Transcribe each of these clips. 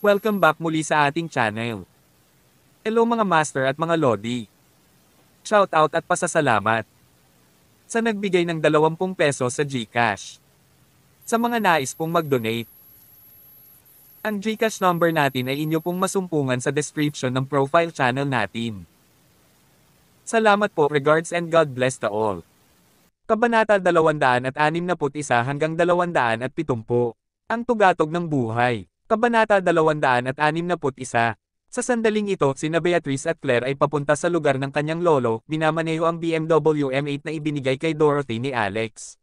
Welcome back muli sa ating channel. Hello mga master at mga lodi. Shoutout at pasasalamat sa nagbigay ng 20 peso sa GCash. Sa mga nais pong mag-donate. Ang GCash number natin ay inyo pong masumpungan sa description ng profile channel natin. Salamat po regards and God bless to all. Kabanata 261 hanggang 270. Ang tugatog ng buhay. Kabanata 261. Sa sandaling ito, sina Beatrice at Claire ay papunta sa lugar ng kanyang lolo, minamaneho ang BMW M8 na ibinigay kay Dorothy ni Alex.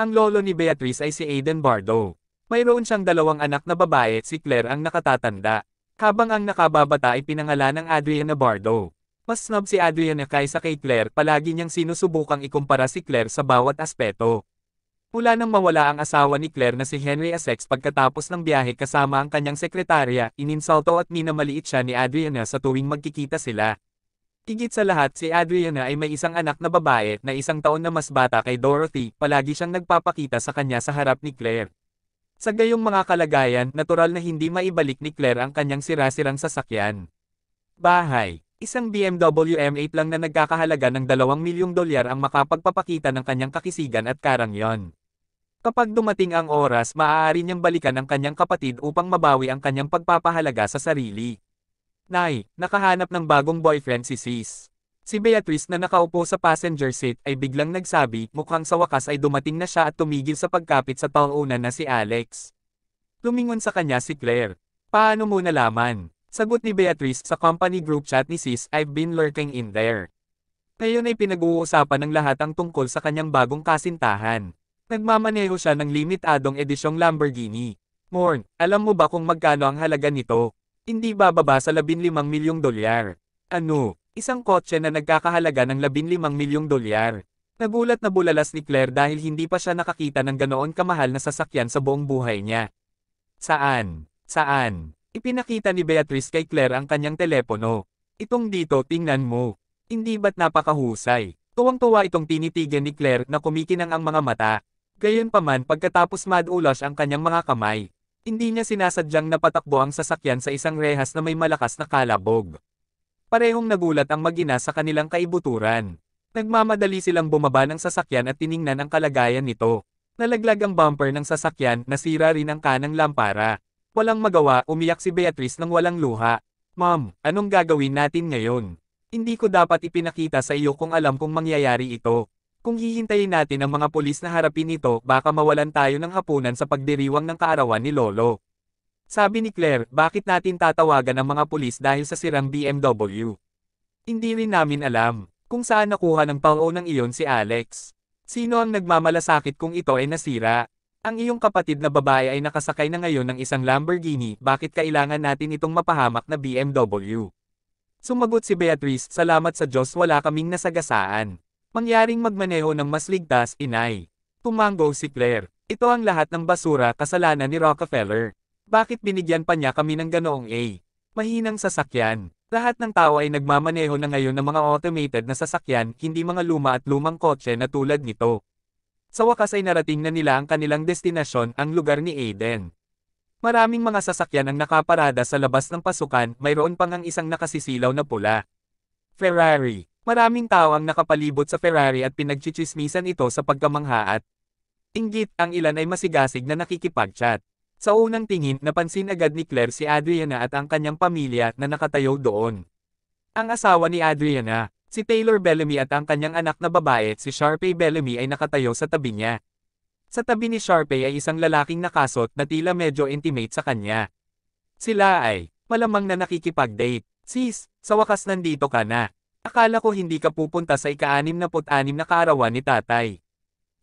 Ang lolo ni Beatrice ay si Aiden Bardo. Mayroon siyang dalawang anak na babae, si Claire ang nakatatanda. Habang ang nakababata ay pinangalan ng Adriana Bardo. Mas snob si Adriana kaysa kay Claire, palagi niyang sinusubukang ikumpara si Claire sa bawat aspeto. Pula nang mawala ang asawa ni Claire na si Henry Essex pagkatapos ng biyahe kasama ang kanyang sekretarya, ininsulto at minamaliit siya ni Adriana sa tuwing magkikita sila. Higit sa lahat si Adriana ay may isang anak na babae na isang taon na mas bata kay Dorothy, palagi siyang nagpapakita sa kanya sa harap ni Claire. Sa gayong mga kalagayan, natural na hindi maibalik ni Claire ang kanyang sirasirang sasakyan. Bahay Isang BMW M8 lang na nagkakahalaga ng 2 milyong dolyar ang makapagpapakita ng kanyang kakisigan at karangyon. Kapag dumating ang oras maaari niyang balikan ang kanyang kapatid upang mabawi ang kanyang pagpapahalaga sa sarili. Nay, nakahanap ng bagong boyfriend si Sis. Si Beatrice na nakaupo sa passenger seat ay biglang nagsabi mukhang sa wakas ay dumating na siya at tumigil sa pagkapit sa taunan na si Alex. Lumingon sa kanya si Claire. Paano mo nalaman? Sagot ni Beatrice sa company group chat ni Sis I've been lurking in there. Ngayon ay pinag-uusapan ng lahat ang tungkol sa kanyang bagong kasintahan. Nagmamaneho siya ng limitadong edisyong Lamborghini. Morn, alam mo ba kung magkano ang halaga nito? Hindi bababa sa 15 milyong dolyar. Ano, isang kotse na nagkakahalaga ng 15 milyong dolyar. Nagulat na bulalas ni Claire dahil hindi pa siya nakakita ng ganoon kamahal na sasakyan sa buong buhay niya. Saan? Saan? Ipinakita ni Beatrice kay Claire ang kanyang telepono. Itong dito, tingnan mo. Hindi ba't napakahusay? Tuwang-tuwa itong tinitigan ni Claire na kumikinang ang mga mata. Gayunpaman pagkatapos madulas ang kanyang mga kamay, hindi niya sinasadyang napatakbo ang sasakyan sa isang rehas na may malakas na kalabog. Parehong nagulat ang magina sa kanilang kaibuturan. Nagmamadali silang bumaba ng sasakyan at tiningnan ang kalagayan nito. Nalaglag ang bumper ng sasakyan, nasira rin ang kanang lampara. Walang magawa, umiyak si Beatrice ng walang luha. Ma'am, anong gagawin natin ngayon? Hindi ko dapat ipinakita sa iyo kung alam kong mangyayari ito. Kung hihintayin natin ang mga pulis na harapin ito, baka mawalan tayo ng hapunan sa pagdiriwang ng kaarawan ni Lolo. Sabi ni Claire, bakit natin tatawagan ang mga pulis dahil sa sirang BMW? Hindi rin namin alam kung saan nakuha ng pao ng iyon si Alex. Sino ang nagmamalasakit kung ito ay nasira? Ang iyong kapatid na babae ay nakasakay na ngayon ng isang Lamborghini, bakit kailangan natin itong mapahamak na BMW? Sumagot si Beatrice, salamat sa Diyos wala kaming nasagasaan. Mangyaring magmaneho ng mas ligtas, inay. Tumango si Claire. Ito ang lahat ng basura kasalanan ni Rockefeller. Bakit binigyan pa niya kami ng ganoong A? Mahinang sasakyan. Lahat ng tao ay nagmamaneho na ngayon ng mga automated na sasakyan, hindi mga luma at lumang kotse na tulad nito. Sa wakas ay narating na nila ang kanilang destinasyon, ang lugar ni Aiden. Maraming mga sasakyan ang nakaparada sa labas ng pasukan, mayroon pang ang isang nakasisilaw na pula. Ferrari. Maraming tao ang nakapalibot sa Ferrari at pinagchichismisan ito sa pagkamangha at inggit ang ilan ay masigasig na nakikipag-chat. Sa unang tingin napansin agad ni Claire si Adriana at ang kanyang pamilya na nakatayo doon. Ang asawa ni Adriana, si Taylor Bellamy at ang kanyang anak na babae si Sharpay Bellamy ay nakatayo sa tabi niya. Sa tabi ni Sharpay ay isang lalaking nakasot na tila medyo intimate sa kanya. Sila ay malamang na nakikipag-date. Sis, sa wakas nandito ka na. Akala ko hindi ka pupunta sa ika-66 na kaarawan ni tatay.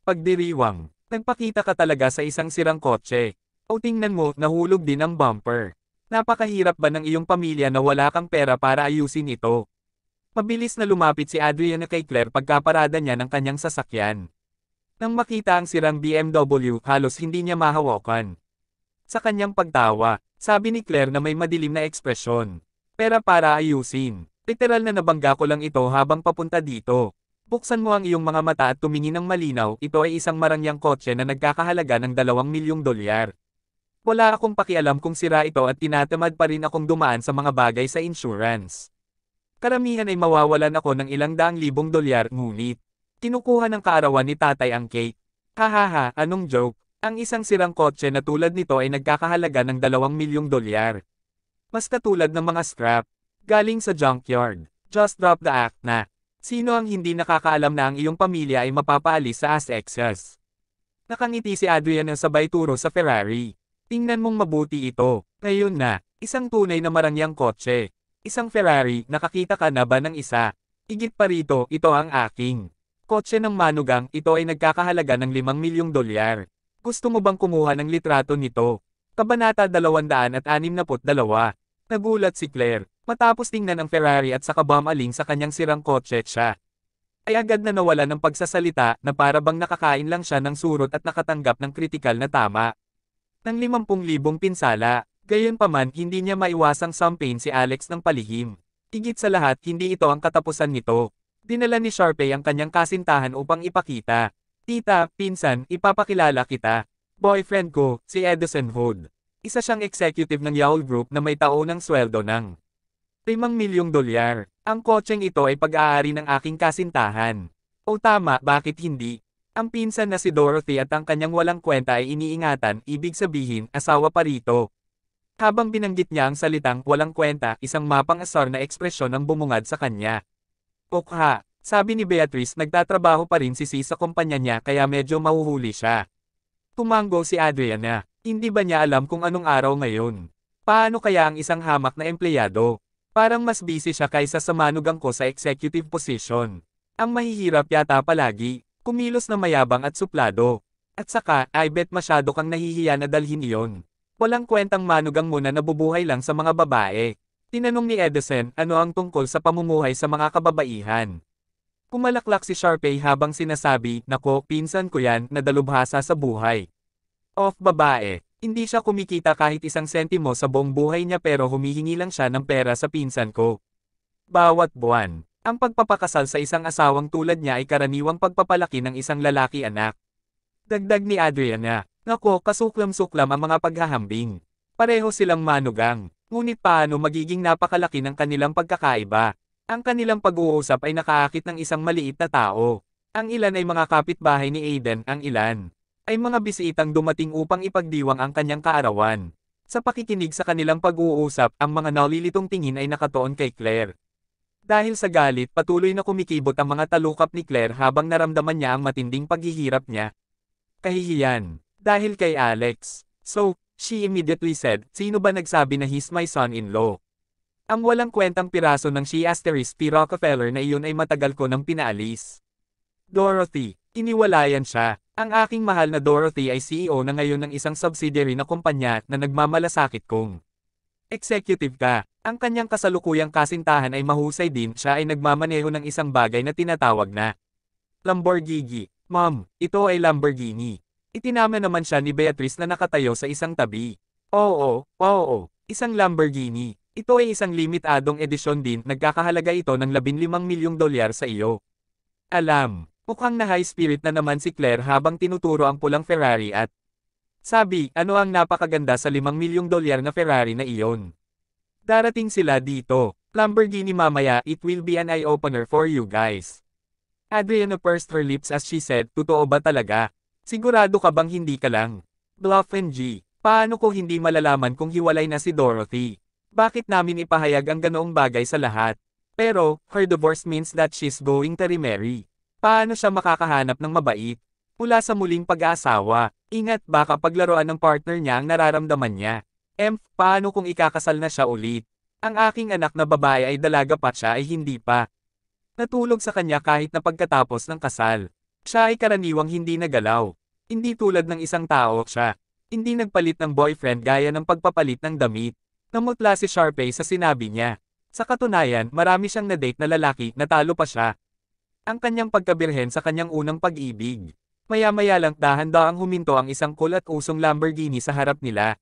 Pagdiriwang, nagpakita ka talaga sa isang sirang kotse. O tingnan mo, nahulog din ang bumper. Napakahirap ba ng iyong pamilya na wala kang pera para ayusin ito? Mabilis na lumapit si Adriana kay Claire pagkaparada niya ng kanyang sasakyan. Nang makita ang sirang BMW, halos hindi niya mahawakan. Sa kanyang pagtawa, sabi ni Claire na may madilim na ekspresyon. Pera para ayusin. Literal na nabangga ko lang ito habang papunta dito. Buksan mo ang iyong mga mata at tumingin ng malinaw, ito ay isang marangyang kotse na nagkakahalaga ng 2 milyong dolyar. Wala akong pakialam kung sira ito at tinatamad pa rin akong dumaan sa mga bagay sa insurance. Karamihan ay mawawalan ako ng ilang daang libong dolyar, ngunit, kinukuha ng kaarawan ni tatay ang cake. Hahaha, anong joke? Ang isang sirang kotse na tulad nito ay nagkakahalaga ng 2 milyong dolyar. Mas katulad ng mga scrap, Galing sa junkyard. Just drop the act na. Sino ang hindi nakakaalam na ang iyong pamilya ay mapapaalis sa as Asexas? Nakangiti si Adrian ang sabay turo sa Ferrari. Tingnan mong mabuti ito. Ngayon na, isang tunay na marangyang kotse. Isang Ferrari, nakakita ka na ba ng isa? Igit pa rito, ito ang aking. Kotse ng manugang, ito ay nagkakahalaga ng 5 milyong dolyar. Gusto mo bang kumuha ng litrato nito? Kabanata 262. Nagulat si Claire. Matapos tingnan ang Ferrari at saka bumaling sa kanyang sirang kotse siya. Ay agad na nawala ng pagsasalita na para bang nakakain lang siya ng surot at nakatanggap ng kritikal na tama. Ng 50,000 pinsala, gayunpaman hindi niya maiwasang sampain si Alex ng palihim. Igit sa lahat hindi ito ang katapusan nito. Dinala ni Sharpay ang kanyang kasintahan upang ipakita. Tita, pinsan, ipapakilala kita. Boyfriend ko, si Edison Hood. Isa siyang executive ng Yahoo Group na may taon ng sweldo ng 5 milyong dolyar. Ang kotseng ito ay pag-aari ng aking kasintahan. O tama, bakit hindi? Ang pinsan na si Dorothy at ang kanyang walang kwenta ay iniingatan, ibig sabihin, asawa pa rito. Habang binanggit niya ang salitang walang kwenta, isang mapang-asar na ekspresyon ang bumungad sa kanya. Okha, sabi ni Beatrice nagtatrabaho pa rin si C sa kumpanya niya kaya medyo mahuhuli siya. Tumanggo si Adriana, hindi ba niya alam kung anong araw ngayon? Paano kaya ang isang hamak na empleyado? Parang mas busy siya kaysa sa manugang ko sa executive position. Ang mahihirap yata palagi, kumilos na mayabang at suplado. At saka, I bet masyado kang nahihiya na dalhin iyon. Walang kwentang manugang mo na nabubuhay lang sa mga babae. Tinanong ni Edison ano ang tungkol sa pamumuhay sa mga kababaihan. Kumalaklak si Sharpay habang sinasabi, Nako, pinsan ko yan, nadalubhasa sa buhay. Off babae. Hindi siya kumikita kahit isang sentimo sa buong buhay niya pero humihingi lang siya ng pera sa pinsan ko. Bawat buwan, ang pagpapakasal sa isang asawang tulad niya ay karaniwang pagpapalaki ng isang lalaki anak. Dagdag ni Adriana, Nako kasuklam-suklam ang mga paghahambing. Pareho silang manugang, ngunit paano magiging napakalaki ng kanilang pagkakaiba. Ang kanilang pag-uusap ay nakaakit ng isang maliit na tao. Ang ilan ay mga kapitbahay ni Aiden, ang ilan ay mga bisitang dumating upang ipagdiwang ang kanyang kaarawan. Sa pakikinig sa kanilang pag-uusap, ang mga nalilitong tingin ay nakatoon kay Claire. Dahil sa galit patuloy na kumikibot ang mga talukap ni Claire habang naramdaman niya ang matinding paghihirap niya. Kahihiyan. Dahil kay Alex. So, she immediately said, sino ba nagsabi na he's my son-in-law? Ang walang kwentang piraso ng she asterisk P. Rockefeller na iyon ay matagal ko nang pinaalis. Dorothy, iniwalayan siya. Ang aking mahal na Dorothy ay CEO na ngayon ng isang subsidiary na kumpanya na nagmamalasakit kong executive ka. Ang kanyang kasalukuyang kasintahan ay mahusay din siya ay nagmamaneho ng isang bagay na tinatawag na Lamborghini. Ma'am, ito ay Lamborghini. Itinama naman siya ni Beatrice na nakatayo sa isang tabi. Oo, oo, isang Lamborghini. Ito ay isang limitadong edisyon din, nagkakahalaga ito ng 15 milyong dolyar sa iyo. Alam, Mukhang na high spirit na naman si Claire habang tinuturo ang pulang Ferrari at sabi, ano ang napakaganda sa 5 milyong dolyar na Ferrari na iyon. Darating sila dito. Lamborghini mamaya, it will be an eye-opener for you guys. Adriana pursed her lips as she said, totoo ba talaga? Sigurado ka bang hindi ka lang? Bluff and G, paano ko hindi malalaman kung hiwalay na si Dorothy? Bakit namin ipahayag ang ganoong bagay sa lahat? Pero, her divorce means that she's going to remarry. Paano siya makakahanap ng mabait? Pula sa muling pag-aasawa, ingat baka paglaruan ng partner niya ang nararamdaman niya. Emf, paano kung ikakasal na siya ulit? Ang aking anak na babae ay dalaga pa siya ay hindi pa. Natulog sa kanya kahit na pagkatapos ng kasal. Siya ay karaniwang hindi nagalaw. Hindi tulad ng isang tao siya. Hindi nagpalit ng boyfriend gaya ng pagpapalit ng damit. Namutla si Sharpay sa sinabi niya. Sa katunayan, marami siyang na-date na lalaki na talo pa siya ang kanyang pagkabirhen sa kanyang unang pag-ibig. Maya-maya lang dahan-daang huminto ang isang cool at usong Lamborghini sa harap nila.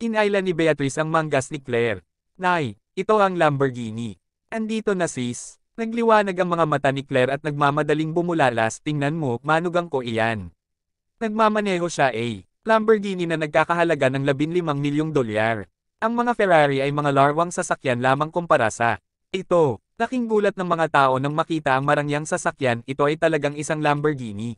Inaila ni Beatrice ang manggas ni Claire. Nay, ito ang Lamborghini. Andito na sis. Nagliwanag ang mga mata ni Claire at nagmamadaling bumulalas, tingnan mo, manugang ko iyan. Nagmamaneho siya eh. Lamborghini na nagkakahalaga ng 15 milyong dolyar. Ang mga Ferrari ay mga larwang sasakyan lamang kumpara sa ito. Laking gulat ng mga tao nang makita ang marangyang sasakyan, ito ay talagang isang Lamborghini.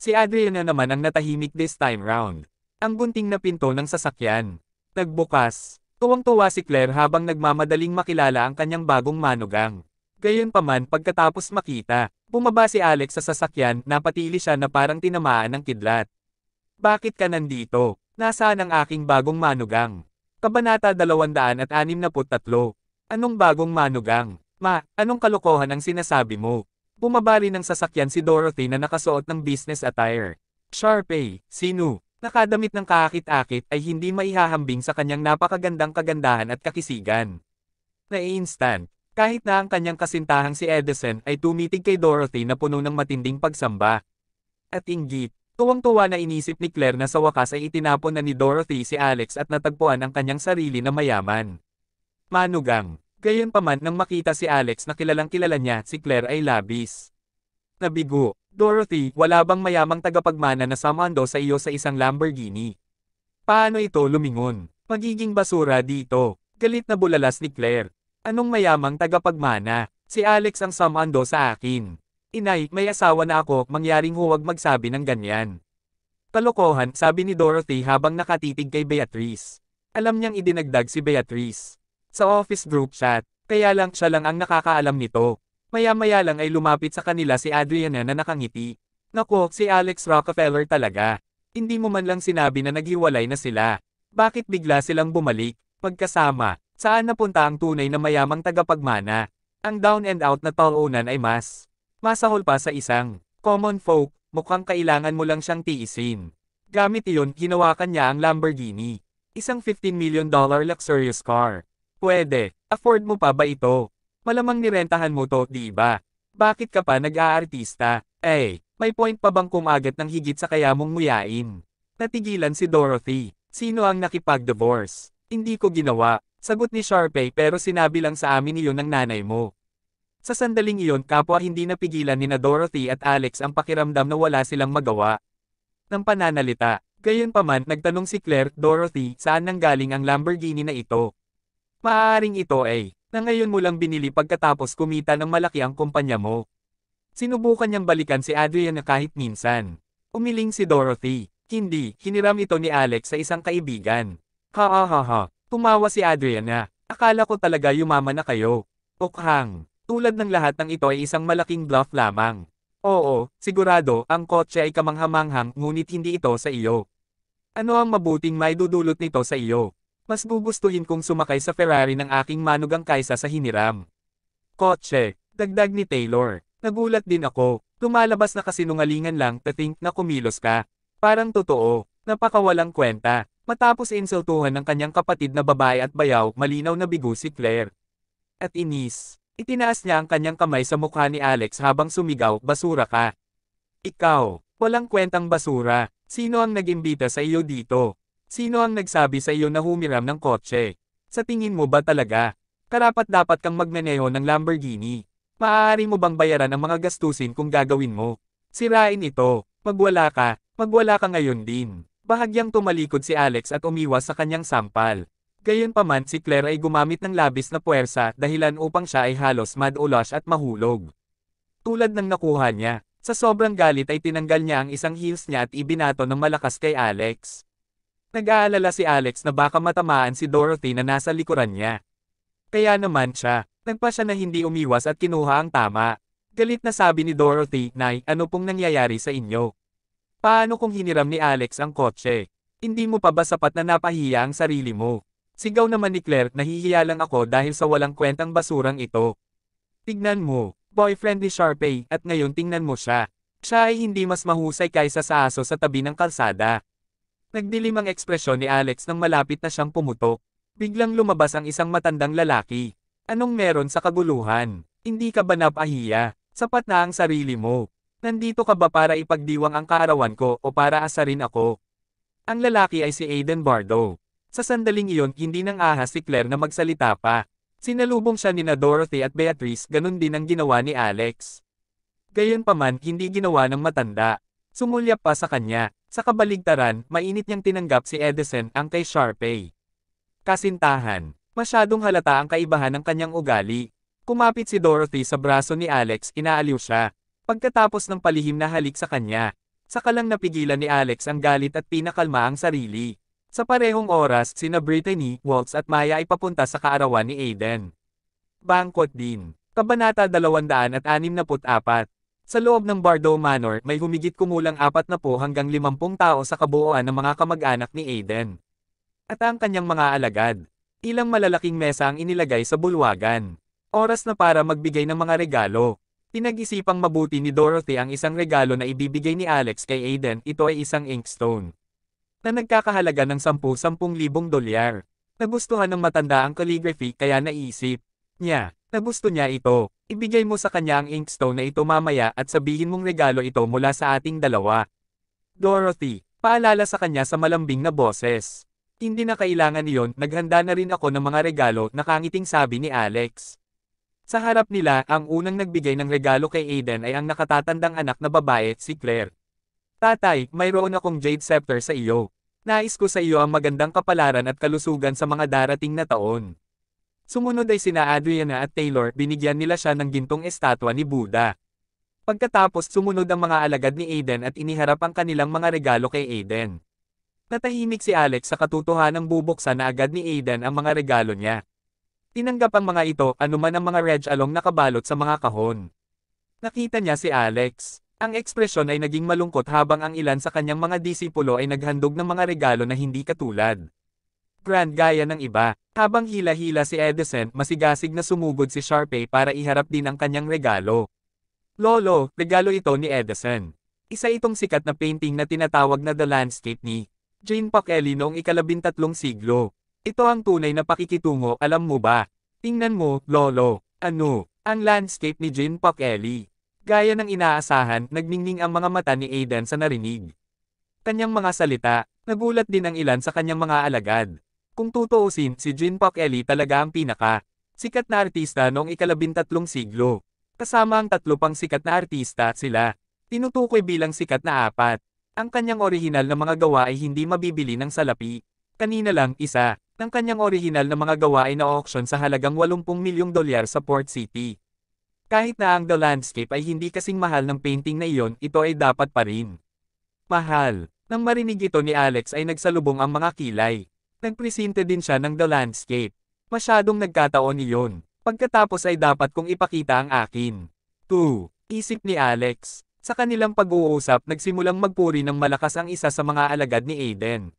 Si Adriana naman ang natahimik this time round. Ang bunting na pinto ng sasakyan. Nagbukas. Tuwang-tuwa si Claire habang nagmamadaling makilala ang kanyang bagong manugang. Gayunpaman pagkatapos makita, bumaba si Alex sa sasakyan, napatili siya na parang tinamaan ng kidlat. Bakit ka nandito? Nasaan ang aking bagong manugang? Kabanata 263. Anong bagong manugang? Ma, anong kalokohan ang sinasabi mo? Bumabali ng sasakyan si Dorothy na nakasuot ng business attire. Sharpay, sino? Nakadamit ng kaakit-akit ay hindi maihahambing sa kanyang napakagandang kagandahan at kakisigan. Nai-instant, kahit na ang kanyang kasintahang si Edison ay tumitig kay Dorothy na puno ng matinding pagsamba. At inggit, Tuwang-tuwa na inisip ni Claire na sa wakas ay itinapon na ni Dorothy si Alex at natagpuan ang kanyang sarili na mayaman. Manugang, Gayunpaman nang makita si Alex na kilalang kilala niya, si Claire ay labis. Nabigo. Dorothy, wala bang mayamang tagapagmana na samando sa iyo sa isang Lamborghini? Paano ito lumingon? Magiging basura dito. Galit na bulalas ni Claire. Anong mayamang tagapagmana? Si Alex ang samando sa akin. Inay, may asawa na ako, mangyaring huwag magsabi ng ganyan. Kalokohan, sabi ni Dorothy habang nakatitig kay Beatrice. Alam niyang idinagdag si Beatrice sa office group chat, kaya lang siya lang ang nakakaalam nito. Maya-maya lang ay lumapit sa kanila si Adriana na nakangiti. Naku, si Alex Rockefeller talaga. Hindi mo man lang sinabi na naghiwalay na sila. Bakit bigla silang bumalik, magkasama, saan napunta ang tunay na mayamang tagapagmana? Ang down and out na talunan ay mas masahol pa sa isang common folk, mukhang kailangan mo lang siyang tiisin. Gamit iyon, hinawakan niya ang Lamborghini, isang $15 million dollar luxurious car. Pwede, afford mo pa ba ito? Malamang nirentahan mo to, di ba? Bakit ka pa nag-aartista? Eh, may point pa bang kumagat ng higit sa kaya mong muyain? Natigilan si Dorothy. Sino ang nakipag-divorce? Hindi ko ginawa. Sagot ni Sharpay pero sinabi lang sa amin iyon ng nanay mo. Sa sandaling iyon kapwa hindi napigilan ni na Dorothy at Alex ang pakiramdam na wala silang magawa. Nang pananalita, gayon pa man nagtanong si Claire, Dorothy, saan nanggaling ang Lamborghini na ito? Maaring ito ay, na ngayon mo lang binili pagkatapos kumita ng malaki ang kumpanya mo. Sinubukan niyang balikan si Adrian na kahit minsan. Umiling si Dorothy. Hindi, hiniram ito ni Alex sa isang kaibigan. Ha ha ha ha, tumawa si Adrian na, akala ko talaga yumaman na kayo. Okhang, tulad ng lahat ng ito ay isang malaking bluff lamang. Oo, sigurado, ang kotse ay kamanghamanghang ngunit hindi ito sa iyo. Ano ang mabuting may dudulot nito sa iyo? Mas gugustuhin kong sumakay sa Ferrari ng aking manugang kaysa sa hiniram. Kotse, dagdag ni Taylor. Nagulat din ako, tumalabas na kasinungalingan lang to think na kumilos ka. Parang totoo, napakawalang kwenta. Matapos insultuhan ng kanyang kapatid na babae at bayaw, malinaw na bigo si Claire. At inis, itinaas niya ang kanyang kamay sa mukha ni Alex habang sumigaw, basura ka. Ikaw, walang kwentang basura, sino ang nagimbita sa iyo dito? Sino ang nagsabi sa iyo na humiram ng kotse? Sa tingin mo ba talaga? Karapat dapat kang magmaneho ng Lamborghini. Maaari mo bang bayaran ang mga gastusin kung gagawin mo? Sirain ito, magwala ka, magwala ka ngayon din. Bahagyang tumalikod si Alex at umiwas sa kanyang sampal. Gayunpaman si Claire ay gumamit ng labis na puwersa dahilan upang siya ay halos madulas at mahulog. Tulad ng nakuha niya, sa sobrang galit ay tinanggal niya ang isang heels niya at ibinato ng malakas kay Alex. Nag-aalala si Alex na baka matamaan si Dorothy na nasa likuran niya. Kaya naman siya, nagpa siya na hindi umiwas at kinuha ang tama. Galit na sabi ni Dorothy, Nay, ano pong nangyayari sa inyo? Paano kung hiniram ni Alex ang kotse? Hindi mo pa ba sapat na napahiya ang sarili mo? Sigaw naman ni Claire, nahihiya lang ako dahil sa walang kwentang basurang ito. Tignan mo, boyfriend ni Sharpay, at ngayon tingnan mo siya. Siya ay hindi mas mahusay kaysa sa aso sa tabi ng kalsada. Nagdilim ang ekspresyon ni Alex nang malapit na siyang pumutok. Biglang lumabas ang isang matandang lalaki. Anong meron sa kaguluhan? Hindi ka ba napahiya? Sapat na ang sarili mo. Nandito ka ba para ipagdiwang ang kaarawan ko o para asarin ako? Ang lalaki ay si Aiden Bardo. Sa sandaling iyon hindi nang ahas si Claire na magsalita pa. Sinalubong siya ni na Dorothy at Beatrice ganun din ang ginawa ni Alex. Gayunpaman hindi ginawa ng matanda. Sumulyap pa sa kanya, sa kabaligtaran, mainit niyang tinanggap si Edison ang kay Sharpay. Kasintahan. Masyadong halata ang kaibahan ng kanyang ugali. Kumapit si Dorothy sa braso ni Alex, inaaliw siya. Pagkatapos ng palihim na halik sa kanya, saka lang napigilan ni Alex ang galit at pinakalma ang sarili. Sa parehong oras, sina Brittany, Waltz at Maya ay papunta sa kaarawan ni Aiden. Bangkot din. Kabanata 264 sa loob ng Bardo Manor, may humigit kumulang apat na po hanggang 50 tao sa kabuoan ng mga kamag-anak ni Aiden. At ang kanyang mga alagad. Ilang malalaking mesa ang inilagay sa bulwagan. Oras na para magbigay ng mga regalo. Pinag-isipang mabuti ni Dorothy ang isang regalo na ibibigay ni Alex kay Aiden, ito ay isang inkstone. Na nagkakahalaga ng 10-10,000 dolyar. Nagustuhan ng matanda ang calligraphy kaya naisip niya na gusto niya ito. Ibigay mo sa kanya ang inkstone na ito mamaya at sabihin mong regalo ito mula sa ating dalawa. Dorothy, paalala sa kanya sa malambing na boses. Hindi na kailangan iyon, naghanda na rin ako ng mga regalo, nakangiting sabi ni Alex. Sa harap nila, ang unang nagbigay ng regalo kay Aiden ay ang nakatatandang anak na babae, si Claire. Tatay, mayroon akong jade scepter sa iyo. Nais ko sa iyo ang magandang kapalaran at kalusugan sa mga darating na taon. Sumunod ay sina Adriana at Taylor, binigyan nila siya ng gintong estatwa ni Buddha. Pagkatapos sumunod ang mga alagad ni Aiden at iniharap ang kanilang mga regalo kay Aiden. Natahimik si Alex sa katutuhanang bubuksan na agad ni Aiden ang mga regalo niya. Tinanggap ang mga ito, anuman ang mga reg along nakabalot sa mga kahon. Nakita niya si Alex. Ang ekspresyon ay naging malungkot habang ang ilan sa kanyang mga disipulo ay naghandog ng mga regalo na hindi katulad. Grand gaya ng iba. Habang hila-hila si Edison, masigasig na sumugod si Sharpay para iharap din ang kanyang regalo. Lolo, regalo ito ni Edison. Isa itong sikat na painting na tinatawag na The Landscape ni Jane Pacelli noong ikalabintatlong siglo. Ito ang tunay na pakikitungo, alam mo ba? Tingnan mo, Lolo. Ano? Ang landscape ni Jane Pacelli. Gaya ng inaasahan, nagningning ang mga mata ni Aiden sa narinig. Kanyang mga salita, nagulat din ang ilan sa kanyang mga alagad. Kung tutuusin, si Jin Pak Eli talaga ang pinaka sikat na artista noong ikalabintatlong siglo. Kasama ang tatlo pang sikat na artista sila. Tinutukoy bilang sikat na apat. Ang kanyang orihinal na mga gawa ay hindi mabibili ng salapi. Kanina lang, isa, ng kanyang orihinal na mga gawa ay na-auction sa halagang 80 milyong dolyar sa Port City. Kahit na ang The Landscape ay hindi kasing mahal ng painting na iyon, ito ay dapat pa rin. Mahal. Nang marinig ito ni Alex ay nagsalubong ang mga kilay. Nagpresente din siya ng The Landscape. Masyadong nagkataon iyon. Pagkatapos ay dapat kong ipakita ang akin. 2. Isip ni Alex. Sa kanilang pag-uusap nagsimulang magpuri ng malakas ang isa sa mga alagad ni Aiden.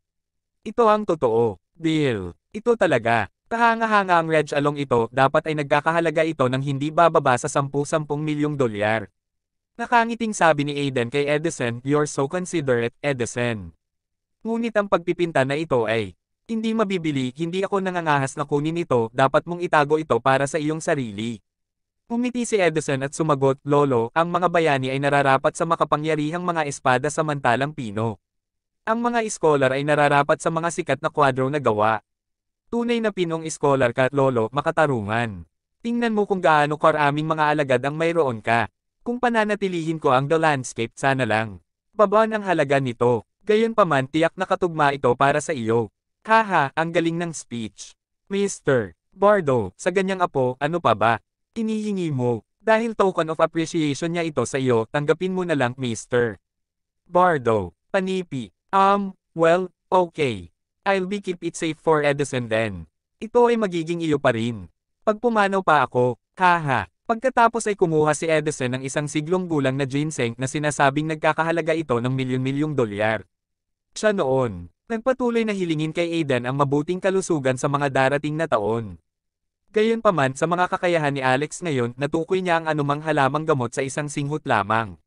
Ito ang totoo. Bill. Ito talaga. Kahanga-hanga ang Reg Along ito, dapat ay nagkakahalaga ito ng hindi bababa sa 10-10 milyong dolyar. Nakangiting sabi ni Aiden kay Edison, you're so considerate, Edison. Ngunit ang pagpipinta na ito ay, hindi mabibili, hindi ako nangangahas na kunin ito, dapat mong itago ito para sa iyong sarili. Umiti si Edison at sumagot, Lolo, ang mga bayani ay nararapat sa makapangyarihang mga espada samantalang pino. Ang mga iskolar ay nararapat sa mga sikat na kwadro na gawa. Tunay na pinong iskolar ka, Lolo, makatarungan. Tingnan mo kung gaano karaming mga alagad ang mayroon ka. Kung pananatilihin ko ang the landscape, sana lang. Babaan ang halaga nito. Gayon Gayunpaman tiyak na katugma ito para sa iyo. Haha, ang galing ng speech. Mr. Bardo, sa ganyang apo, ano pa ba? Hinihingi mo. Dahil token of appreciation niya ito sa iyo, tanggapin mo na lang, Mr. Bardo. Panipi. Um, well, okay. I'll be keep it safe for Edison then. Ito ay magiging iyo pa rin. Pag pumanaw pa ako, haha. Pagkatapos ay kumuha si Edison ng isang siglong gulang na ginseng na sinasabing nagkakahalaga ito ng milyon-milyong dolyar. Siya noon, Nagpatuloy na hilingin kay Aidan ang mabuting kalusugan sa mga darating na taon. Gayunpaman sa mga kakayahan ni Alex ngayon, natukoy niya ang anumang halamang gamot sa isang singhot lamang.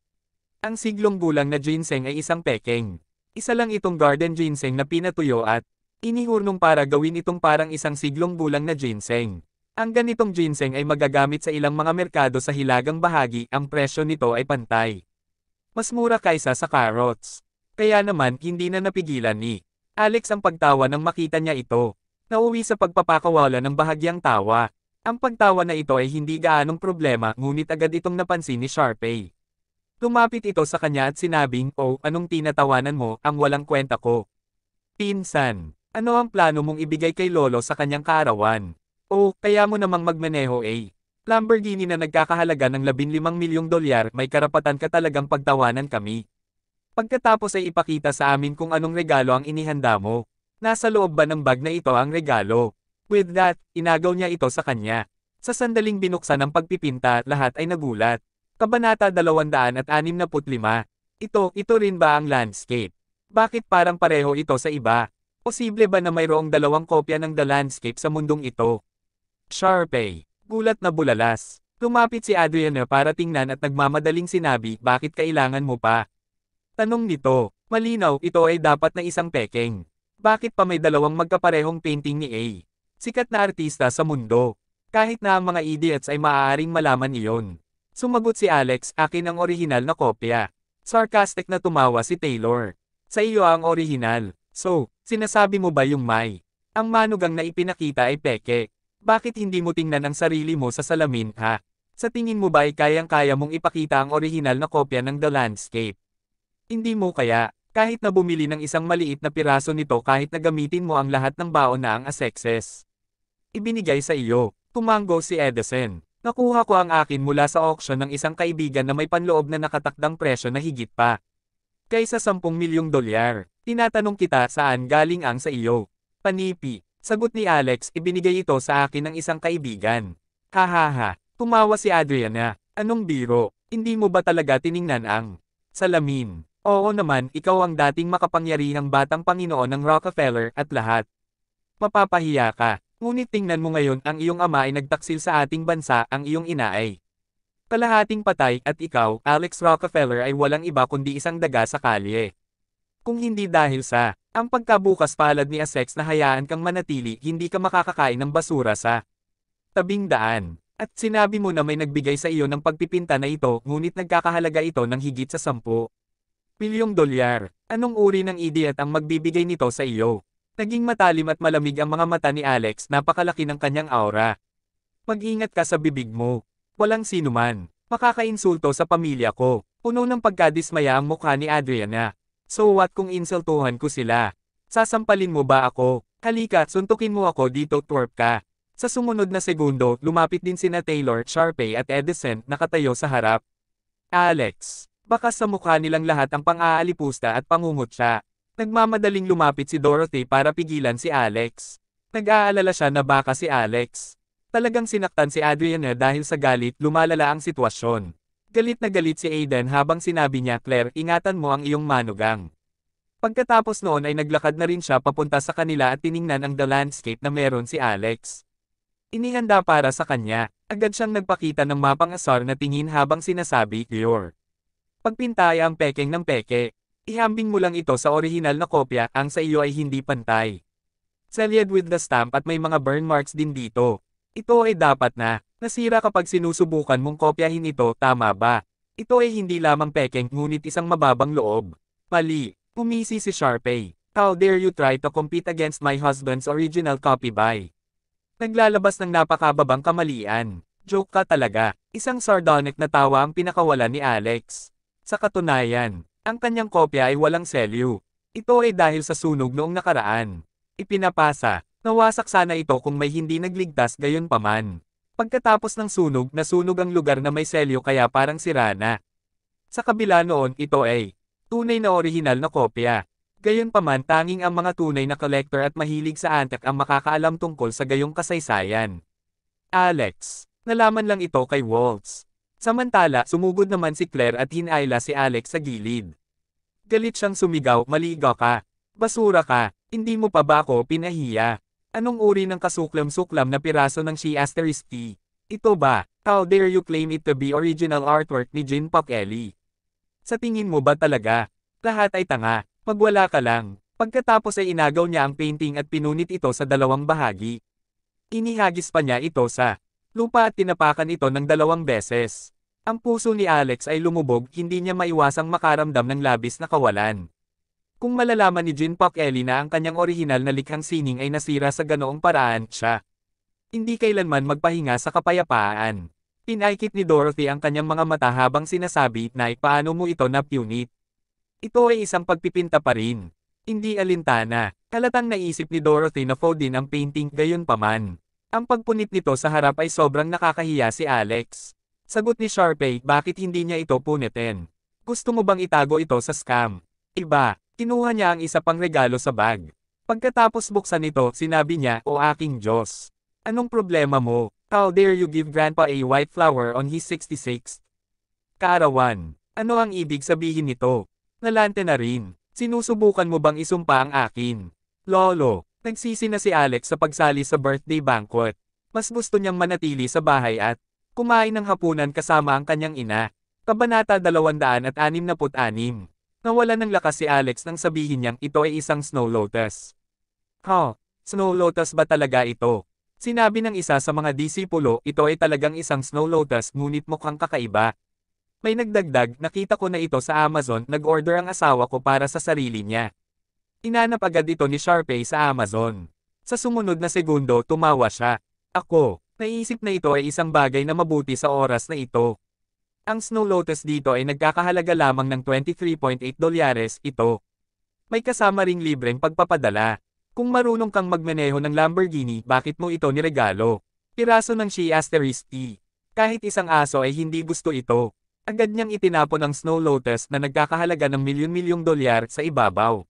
Ang siglong bulang na ginseng ay isang peking. Isa lang itong garden ginseng na pinatuyo at inihurnong para gawin itong parang isang siglong bulang na ginseng. Ang ganitong ginseng ay magagamit sa ilang mga merkado sa hilagang bahagi, ang presyo nito ay pantay. Mas mura kaysa sa carrots. Kaya naman, hindi na napigilan ni Alex ang pagtawa nang makita niya ito. Nauwi sa pagpapakawala ng bahagyang tawa. Ang pagtawa na ito ay hindi gaanong problema ngunit agad itong napansin ni Sharpay. Lumapit ito sa kanya at sinabing, Oh, anong tinatawanan mo, ang walang kwenta ko. Pinsan, ano ang plano mong ibigay kay Lolo sa kanyang kaarawan? Oh, kaya mo namang magmaneho eh. Lamborghini na nagkakahalaga ng 15 milyong dolyar, may karapatan ka talagang pagtawanan kami. Pagkatapos ay ipakita sa amin kung anong regalo ang inihanda mo. Nasa loob ba ng bag na ito ang regalo? With that, inagaw niya ito sa kanya. Sa sandaling binuksan ang pagpipinta, lahat ay nagulat. Kabanata 265. Ito, ito rin ba ang landscape? Bakit parang pareho ito sa iba? Posible ba na mayroong dalawang kopya ng The Landscape sa mundong ito? Sharpay. Gulat na bulalas. Lumapit si Adriana para tingnan at nagmamadaling sinabi, bakit kailangan mo pa? Tanong nito, malinaw ito ay dapat na isang peking. Bakit pa may dalawang magkaparehong painting ni A? Sikat na artista sa mundo. Kahit na ang mga idiots ay maaaring malaman iyon. Sumagot si Alex, akin ang orihinal na kopya. Sarcastic na tumawa si Taylor. Sa iyo ang orihinal. So, sinasabi mo ba yung may? Ang manugang na ipinakita ay peke. Bakit hindi mo tingnan ang sarili mo sa salamin ha? Sa tingin mo ba ay kayang-kaya mong ipakita ang orihinal na kopya ng The Landscape? Hindi mo kaya, kahit na bumili ng isang maliit na piraso nito kahit na gamitin mo ang lahat ng baon na ang asexes. Ibinigay sa iyo, tumango si Edison. Nakuha ko ang akin mula sa auction ng isang kaibigan na may panloob na nakatakdang presyo na higit pa. Kaysa 10 milyong dolyar, tinatanong kita saan galing ang sa iyo. Panipi, sagot ni Alex ibinigay ito sa akin ng isang kaibigan. Hahaha, tumawa si Adriana, anong biro, hindi mo ba talaga tiningnan ang salamin? Oo naman, ikaw ang dating makapangyarihang batang Panginoon ng Rockefeller at lahat. Mapapahiya ka. Ngunit tingnan mo ngayon ang iyong ama ay nagtaksil sa ating bansa, ang iyong ina ay. Kalahating patay at ikaw, Alex Rockefeller ay walang iba kundi isang daga sa kalye. Kung hindi dahil sa, ang pagkabukas palad ni Asex na hayaan kang manatili, hindi ka makakakain ng basura sa tabing daan. At sinabi mo na may nagbigay sa iyo ng pagpipinta na ito, ngunit nagkakahalaga ito ng higit sa sampu. Milyong dolyar. Anong uri ng idiot ang magbibigay nito sa iyo? Naging matalim at malamig ang mga mata ni Alex, napakalaki ng kanyang aura. Mag-ingat ka sa bibig mo. Walang sino man. Makakainsulto sa pamilya ko. Puno ng pagkadismaya ang mukha ni Adriana. So what kung insultuhan ko sila? Sasampalin mo ba ako? Halika, suntukin mo ako dito, twerp ka. Sa sumunod na segundo, lumapit din sina Taylor, Sharpay at Edison nakatayo sa harap. Alex baka sa mukha nilang lahat ang pang-aalipusta at pangungutya. Nagmamadaling lumapit si Dorothy para pigilan si Alex. Nag-aalala siya na baka si Alex. Talagang sinaktan si Adriana dahil sa galit lumalala ang sitwasyon. Galit na galit si Aiden habang sinabi niya Claire ingatan mo ang iyong manugang. Pagkatapos noon ay naglakad na rin siya papunta sa kanila at tiningnan ang the landscape na meron si Alex. Inihanda para sa kanya, agad siyang nagpakita ng mapang asar na tingin habang sinasabi, Claire. Pagpintay ang pekeng ng peke. Ihambing mo lang ito sa orihinal na kopya, ang sa iyo ay hindi pantay. Sealed with the stamp at may mga burn marks din dito. Ito ay dapat na, nasira kapag sinusubukan mong kopyahin ito, tama ba? Ito ay hindi lamang pekeng ngunit isang mababang loob. Mali, umisi si Sharpay. How dare you try to compete against my husband's original copy by? Naglalabas ng napakababang kamalian. Joke ka talaga. Isang sardonic na tawa ang pinakawalan ni Alex. Sa katunayan, ang kanyang kopya ay walang selyo. Ito ay dahil sa sunog noong nakaraan. Ipinapasa, nawasak sana ito kung may hindi nagligtas gayon paman. Pagkatapos ng sunog, nasunog ang lugar na may selyo kaya parang sira na. Sa kabila noon, ito ay tunay na orihinal na kopya. Gayon Gayunpaman tanging ang mga tunay na collector at mahilig sa antek ang makakaalam tungkol sa gayong kasaysayan. Alex, nalaman lang ito kay Waltz. Samantala, sumugod naman si Claire at hinayla si Alex sa gilid. Galit siyang sumigaw, maligaw ka. Basura ka. Hindi mo pa ba ako pinahiya? Anong uri ng kasuklam-suklam na piraso ng she asterisk T? Ito ba, how dare you claim it to be original artwork ni Jin Pakeli? Sa tingin mo ba talaga? Lahat ay tanga, magwala ka lang. Pagkatapos ay inagaw niya ang painting at pinunit ito sa dalawang bahagi. Inihagis pa niya ito sa Lupa at tinapakan ito ng dalawang beses. Ang puso ni Alex ay lumubog, hindi niya maiwasang makaramdam ng labis na kawalan. Kung malalaman ni Jin Pak Eli na ang kanyang orihinal na likhang sining ay nasira sa ganoong paraan, siya. Hindi kailanman magpahinga sa kapayapaan. Pinaikit ni Dorothy ang kanyang mga mata habang sinasabi na paano mo ito napunit. Ito ay isang pagpipinta pa rin. Hindi alintana. Kalatang naisip ni Dorothy na Fodin ang painting gayon paman. Ang pagpunit nito sa harap ay sobrang nakakahiya si Alex. Sagot ni Sharpay, bakit hindi niya ito punitin? Gusto mo bang itago ito sa scam? Iba, kinuha niya ang isa pang regalo sa bag. Pagkatapos buksan ito, sinabi niya, O aking Diyos. Anong problema mo? How dare you give grandpa a white flower on his 66th? Karawan, ano ang ibig sabihin nito? Nalante na rin. Sinusubukan mo bang isumpa ang akin? Lolo, Nagsisi na si Alex sa pagsali sa birthday banquet. Mas gusto niyang manatili sa bahay at kumain ng hapunan kasama ang kanyang ina. Kabanata 266. Nawala ng lakas si Alex nang sabihin niyang ito ay isang snow lotus. Ha, oh, snow lotus ba talaga ito? Sinabi ng isa sa mga disipulo, ito ay talagang isang snow lotus ngunit mukhang kakaiba. May nagdagdag, nakita ko na ito sa Amazon, nag-order ang asawa ko para sa sarili niya. Inanap agad ito ni Sharpay sa Amazon. Sa sumunod na segundo tumawa siya. Ako, naisip na ito ay isang bagay na mabuti sa oras na ito. Ang Snow Lotus dito ay nagkakahalaga lamang ng 23.8 dolyares ito. May kasama ring libreng pagpapadala. Kung marunong kang magmaneho ng Lamborghini, bakit mo ito niregalo? Piraso ng She Asterisk E. Kahit isang aso ay hindi gusto ito. Agad niyang itinapon ang Snow Lotus na nagkakahalaga ng milyon-milyong dolyar sa ibabaw.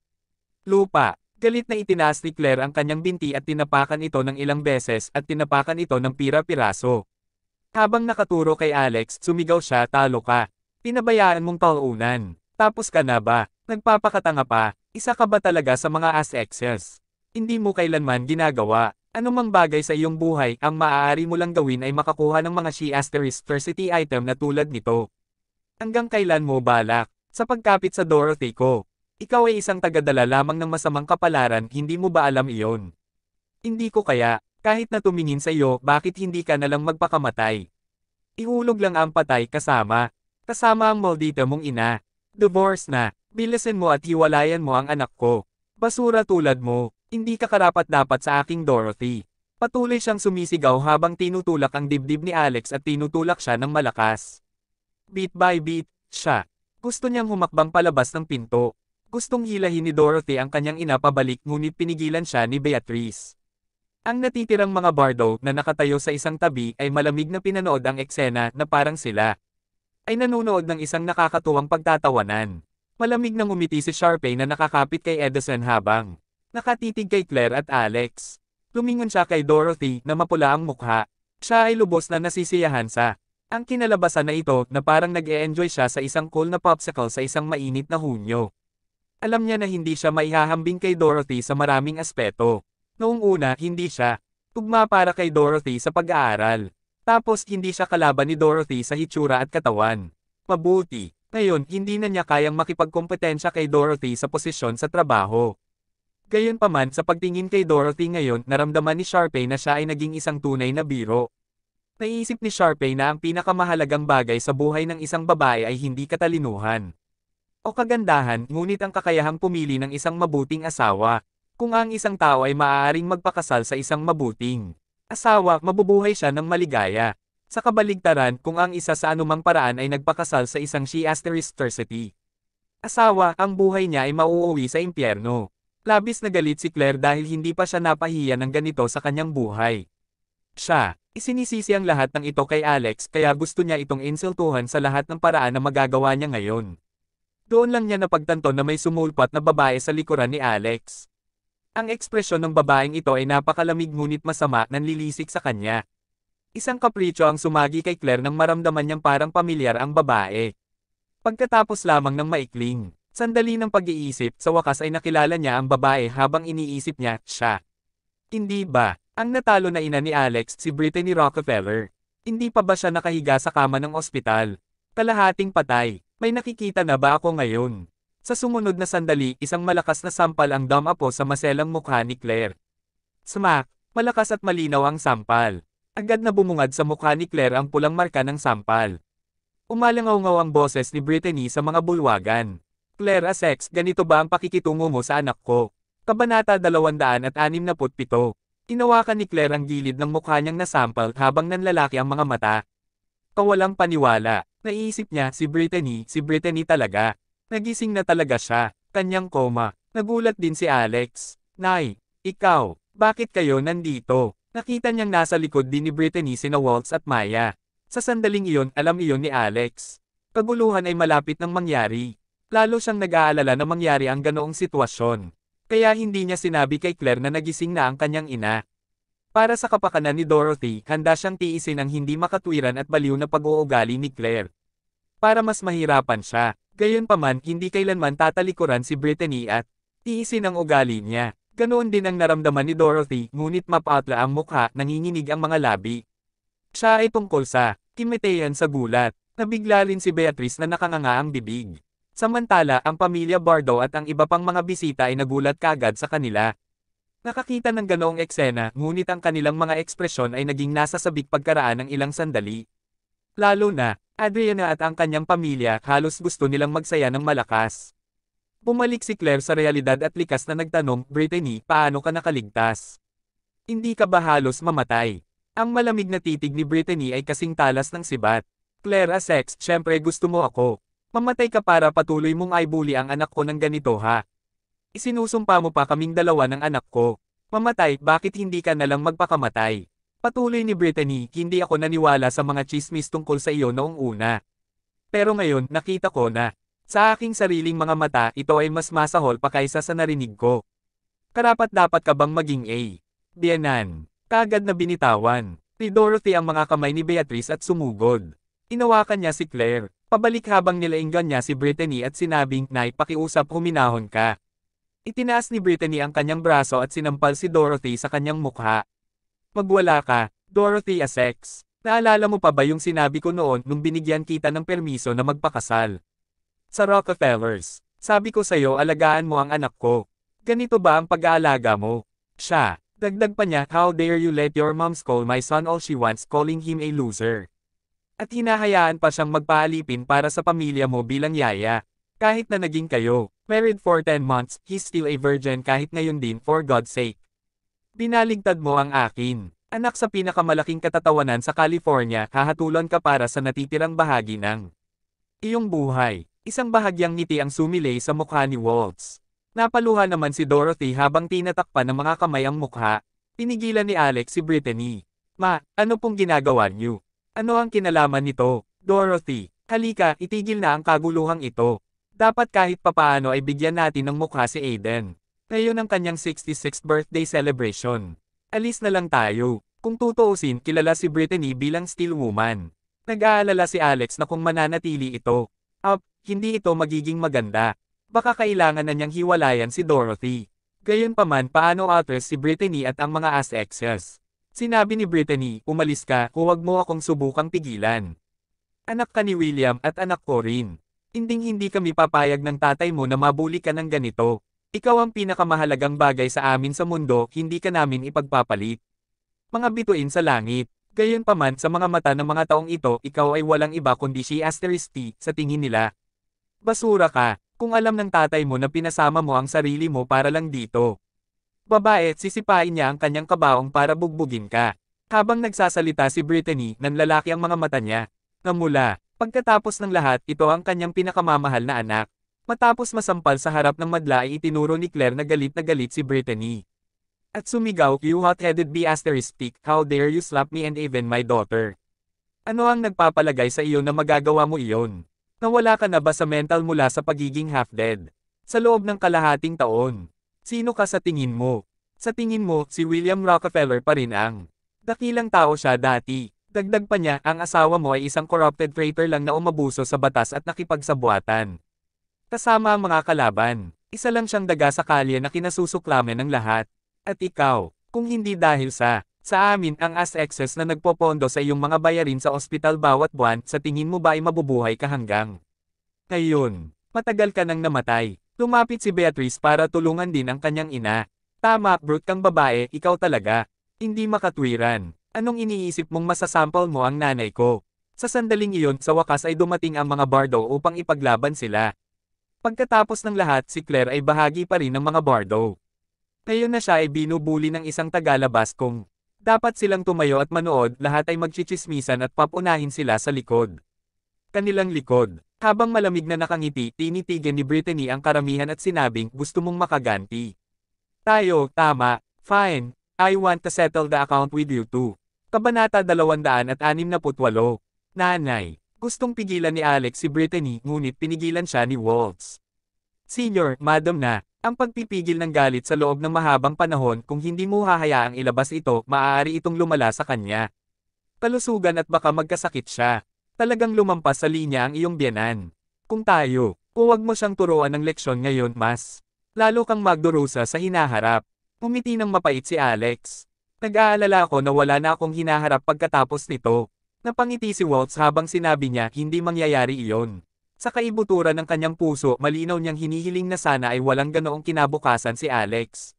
Lupa. Galit na itinaas ni Claire ang kanyang binti at tinapakan ito ng ilang beses at tinapakan ito ng pira-piraso. Habang nakaturo kay Alex, sumigaw siya talo ka. Pinabayaan mong paunan. Tapos ka na ba? Nagpapakatanga pa, isa ka ba talaga sa mga as-exes? Hindi mo kailanman ginagawa. Anumang bagay sa iyong buhay, ang maaari mo lang gawin ay makakuha ng mga she asterisk versity item na tulad nito. Hanggang kailan mo balak? Sa pagkapit sa Dorothy ko, ikaw ay isang tagadala lamang ng masamang kapalaran, hindi mo ba alam iyon? Hindi ko kaya, kahit na tumingin sa iyo, bakit hindi ka nalang magpakamatay? Ihulog lang ang patay kasama. Kasama ang maldita mong ina. Divorce na, bilisin mo at hiwalayan mo ang anak ko. Basura tulad mo, hindi ka karapat dapat sa aking Dorothy. Patuloy siyang sumisigaw habang tinutulak ang dibdib ni Alex at tinutulak siya ng malakas. Beat by beat, siya. Gusto niyang humakbang palabas ng pinto. Gustong hilahin ni Dorothy ang kanyang ina pabalik ngunit pinigilan siya ni Beatrice. Ang natitirang mga bardo na nakatayo sa isang tabi ay malamig na pinanood ang eksena na parang sila ay nanonood ng isang nakakatuwang pagtatawanan. Malamig nang umiti si Sharpay na nakakapit kay Edison habang nakatitig kay Claire at Alex. Lumingon siya kay Dorothy na mapula ang mukha. Siya ay lubos na nasisiyahan sa ang kinalabasan na ito na parang nag-e-enjoy siya sa isang cool na popsicle sa isang mainit na Hunyo. Alam niya na hindi siya maihahambing kay Dorothy sa maraming aspeto. Noong una, hindi siya tugma para kay Dorothy sa pag-aaral. Tapos hindi siya kalaban ni Dorothy sa hitsura at katawan. Mabuti, ngayon hindi na niya kayang makipagkompetensya kay Dorothy sa posisyon sa trabaho. Gayunpaman sa pagtingin kay Dorothy ngayon naramdaman ni Sharpay na siya ay naging isang tunay na biro. Naiisip ni Sharpay na ang pinakamahalagang bagay sa buhay ng isang babae ay hindi katalinuhan, o kagandahan ngunit ang kakayahang pumili ng isang mabuting asawa. Kung ang isang tao ay maaaring magpakasal sa isang mabuting asawa, mabubuhay siya ng maligaya. Sa kabaligtaran, kung ang isa sa anumang paraan ay nagpakasal sa isang she asteristercity asawa, ang buhay niya ay mauuwi sa impyerno. Labis na galit si Claire dahil hindi pa siya napahiya ng ganito sa kanyang buhay. Siya, isinisisi ang lahat ng ito kay Alex kaya gusto niya itong insultuhan sa lahat ng paraan na magagawa niya ngayon. Doon lang niya napagtanto na may sumulpat na babae sa likuran ni Alex. Ang ekspresyon ng babaeng ito ay napakalamig ngunit masama nang lilisik sa kanya. Isang kapritsyo ang sumagi kay Claire nang maramdaman niyang parang pamilyar ang babae. Pagkatapos lamang ng maikling, sandali ng pag-iisip sa wakas ay nakilala niya ang babae habang iniisip niya, siya. Hindi ba, ang natalo na ina ni Alex si Brittany Rockefeller. Hindi pa ba siya nakahiga sa kama ng ospital? Kalahating patay. May nakikita na ba ako ngayon? Sa sumunod na sandali, isang malakas na sampal ang damapo sa maselang mukha ni Claire. Smack, malakas at malinaw ang sampal. Agad na bumungad sa mukha ni Claire ang pulang marka ng sampal. Umalangaw-ngaw ang boses ni Brittany sa mga bulwagan. Claire ah, sex, ganito ba ang pakikitungo mo sa anak ko? Kabanata 267. Inawakan ni Claire ang gilid ng mukha niyang nasampal habang nanlalaki ang mga mata. Kawalang paniwala. Naisip niya, si Brittany, si Brittany talaga. Nagising na talaga siya. Kanyang koma. Nagulat din si Alex. Nay, ikaw, bakit kayo nandito? Nakita niyang nasa likod din ni Brittany sina Waltz at Maya. Sa sandaling iyon, alam iyon ni Alex. Kaguluhan ay malapit ng mangyari. Lalo siyang nag-aalala na mangyari ang ganoong sitwasyon. Kaya hindi niya sinabi kay Claire na nagising na ang kanyang ina. Para sa kapakanan ni Dorothy, handa siyang tiisin ang hindi makatwiran at baliw na pag-uugali ni Claire. Para mas mahirapan siya. Gayunpaman, hindi kailanman tatalikuran si Brittany at tiisin ang ugali niya. Ganoon din ang naramdaman ni Dorothy, ngunit mapatla ang mukha, nanginginig ang mga labi. Siya ay tungkol sa kimiteyan sa gulat. Nabigla rin si Beatrice na nakanganga ang bibig. Samantala, ang pamilya Bardo at ang iba pang mga bisita ay nagulat kagad sa kanila. Nakakita ng ganoong eksena, ngunit ang kanilang mga ekspresyon ay naging nasa sabik pagkaraan ng ilang sandali. Lalo na, Adriana at ang kanyang pamilya halos gusto nilang magsaya ng malakas. Bumalik si Claire sa realidad at likas na nagtanong, Brittany, paano ka nakaligtas? Hindi ka ba halos mamatay? Ang malamig na titig ni Brittany ay kasing talas ng sibat. Claire as ah, ex, syempre gusto mo ako. Mamatay ka para patuloy mong ay bully ang anak ko ng ganito ha. Isinusumpa mo pa kaming dalawa ng anak ko. Mamatay, bakit hindi ka nalang magpakamatay? Patuloy ni Brittany, hindi ako naniwala sa mga chismis tungkol sa iyo noong una. Pero ngayon, nakita ko na. Sa aking sariling mga mata, ito ay mas masahol pa kaysa sa narinig ko. Karapat dapat ka bang maging A? Bianan. Kagad na binitawan. Ni Dorothy ang mga kamay ni Beatrice at sumugod. Inawakan niya si Claire. Pabalik habang nilainggan niya si Brittany at sinabing, Nay, pakiusap huminahon ka. Itinaas ni Brittany ang kanyang braso at sinampal si Dorothy sa kanyang mukha. Magwala ka, Dorothy Essex. Naalala mo pa ba yung sinabi ko noon nung binigyan kita ng permiso na magpakasal? Sa Rockefellers, sabi ko sa'yo alagaan mo ang anak ko. Ganito ba ang pag-aalaga mo? Siya, dagdag pa niya, how dare you let your mom call my son all she wants calling him a loser. At hinahayaan pa siyang magpaalipin para sa pamilya mo bilang yaya. Kahit na naging kayo, married for 10 months, he's still a virgin kahit ngayon din for God's sake. Binaligtad mo ang akin. Anak sa pinakamalaking katatawanan sa California, hahatulan ka para sa natitirang bahagi ng iyong buhay. Isang bahagyang ngiti ang sumilay sa mukha ni Waltz. Napaluha naman si Dorothy habang tinatakpan ng mga kamay ang mukha. Pinigilan ni Alex si Brittany. Ma, ano pong ginagawa niyo? Ano ang kinalaman nito, Dorothy? Halika, itigil na ang kaguluhang ito. Dapat kahit papaano ay bigyan natin ng mukha si Aiden. Ngayon ang kanyang 66th birthday celebration. Alis na lang tayo. Kung tutuusin kilala si Brittany bilang woman. Nag-aalala si Alex na kung mananatili ito. Up, hindi ito magiging maganda. Baka kailangan na niyang hiwalayan si Dorothy. Gayunpaman paano others si Brittany at ang mga as-exes. Sinabi ni Brittany, umalis ka, huwag mo akong subukang pigilan. Anak ka ni William at anak ko rin. Hinding-hindi kami papayag ng tatay mo na mabuli ka ng ganito. Ikaw ang pinakamahalagang bagay sa amin sa mundo, hindi ka namin ipagpapalit. Mga bituin sa langit. Gayunpaman sa mga mata ng mga taong ito, ikaw ay walang iba kundi si asterisk T sa tingin nila. Basura ka, kung alam ng tatay mo na pinasama mo ang sarili mo para lang dito. Babae, sisipain niya ang kanyang kabaong para bugbugin ka. Habang nagsasalita si Brittany, nanlalaki ang mga mata niya. Namula, Pagkatapos ng lahat, ito ang kanyang pinakamamahal na anak. Matapos masampal sa harap ng madla ay itinuro ni Claire na galit na galit si Brittany. At sumigaw, you hot-headed be asterisk, how dare you slap me and even my daughter. Ano ang nagpapalagay sa iyo na magagawa mo iyon? Nawala ka na ba sa mental mula sa pagiging half-dead? Sa loob ng kalahating taon, sino ka sa tingin mo? Sa tingin mo, si William Rockefeller pa rin ang dakilang tao siya dati. Dagdag pa niya, ang asawa mo ay isang corrupted traitor lang na umabuso sa batas at nakipagsabuatan. Kasama ang mga kalaban, isa lang siyang daga sa kalye na kinasusuklame ng lahat. At ikaw, kung hindi dahil sa, sa amin ang as excess na nagpopondo sa iyong mga bayarin sa ospital bawat buwan, sa tingin mo ba ay mabubuhay ka hanggang? Ngayon, matagal ka nang namatay. Lumapit si Beatrice para tulungan din ang kanyang ina. Tama, brute kang babae, ikaw talaga. Hindi makatwiran. Anong iniisip mong masasample mo ang nanay ko? Sa sandaling iyon sa wakas ay dumating ang mga bardo upang ipaglaban sila. Pagkatapos ng lahat si Claire ay bahagi pa rin ng mga bardo. Ngayon na siya ay binubuli ng isang tagalabas kung dapat silang tumayo at manood lahat ay magchichismisan at papunahin sila sa likod. Kanilang likod. Habang malamig na nakangiti, tinitigan ni Brittany ang karamihan at sinabing gusto mong makaganti. Tayo, tama, fine, I want to settle the account with you too. Kabanata 268 Nanay, gustong pigilan ni Alex si Brittany ngunit pinigilan siya ni Waltz. Senior, madam na, ang pagpipigil ng galit sa loob ng mahabang panahon kung hindi mo hahayaang ilabas ito, maaari itong lumala sa kanya. Kalusugan at baka magkasakit siya. Talagang lumampas sa linya ang iyong biyanan. Kung tayo, huwag mo siyang turuan ng leksyon ngayon mas. Lalo kang magdurusa sa hinaharap. Umiti ng mapait si Alex. Nag-aalala ako na wala na akong hinaharap pagkatapos nito. Napangiti si Waltz habang sinabi niya hindi mangyayari iyon. Sa kaibuturan ng kanyang puso malinaw niyang hinihiling na sana ay walang ganoong kinabukasan si Alex.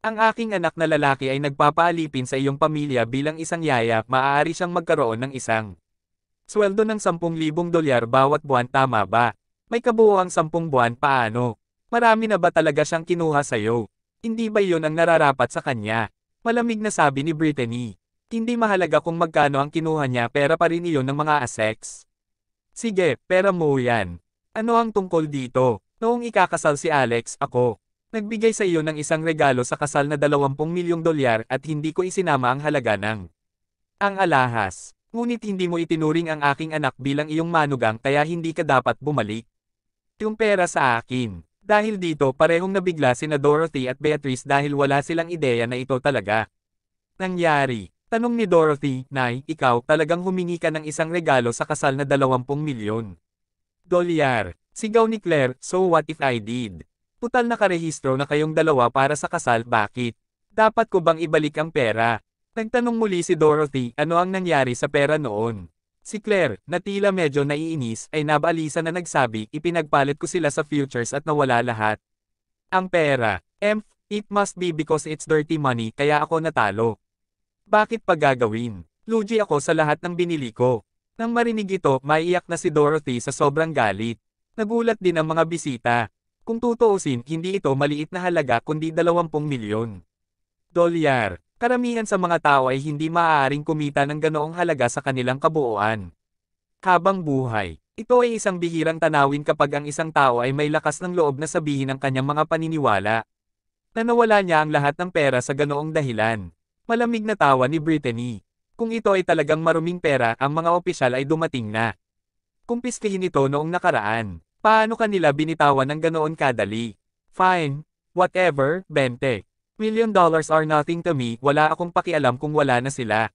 Ang aking anak na lalaki ay nagpapaalipin sa iyong pamilya bilang isang yaya, maaari siyang magkaroon ng isang sweldo ng 10,000 dolyar bawat buwan tama ba? May kabuoang 10 buwan paano? Marami na ba talaga siyang kinuha sa iyo? Hindi ba yon ang nararapat sa kanya? Malamig na sabi ni Brittany. Hindi mahalaga kung magkano ang kinuha niya pera pa rin iyon ng mga asex. Sige, pera mo yan. Ano ang tungkol dito? Noong ikakasal si Alex, ako. Nagbigay sa iyo ng isang regalo sa kasal na 20 milyong dolyar at hindi ko isinama ang halaga ng ang alahas. Ngunit hindi mo itinuring ang aking anak bilang iyong manugang kaya hindi ka dapat bumalik. Yung pera sa akin. Dahil dito parehong nabigla si na Dorothy at Beatrice dahil wala silang ideya na ito talaga. Nangyari, tanong ni Dorothy, Nay, ikaw talagang humingi ka ng isang regalo sa kasal na 20 milyon. Dolyar, sigaw ni Claire, so what if I did? Putal nakarehistro na kayong dalawa para sa kasal, bakit? Dapat ko bang ibalik ang pera? Nagtanong muli si Dorothy, ano ang nangyari sa pera noon? Si Claire, na tila medyo naiinis, ay nabalisa na nagsabi, ipinagpalit ko sila sa futures at nawala lahat. Ang pera. Emph, it must be because it's dirty money, kaya ako natalo. Bakit pa gagawin? Lugi ako sa lahat ng binili ko. Nang marinig ito, maiyak na si Dorothy sa sobrang galit. Nagulat din ang mga bisita. Kung tutuusin, hindi ito maliit na halaga kundi 20 milyon. Dolyar. Karamihan sa mga tao ay hindi maaaring kumita ng ganoong halaga sa kanilang kabuuan. Habang buhay, ito ay isang bihirang tanawin kapag ang isang tao ay may lakas ng loob na sabihin ang kanyang mga paniniwala. Nanawala niya ang lahat ng pera sa ganoong dahilan. Malamig na tawa ni Brittany. Kung ito ay talagang maruming pera, ang mga opisyal ay dumating na. Kumpiskihin ito noong nakaraan. Paano kanila binitawan ng ganoon kadali? Fine. Whatever, Bente. Million dollars are nothing to me, wala akong pakialam kung wala na sila.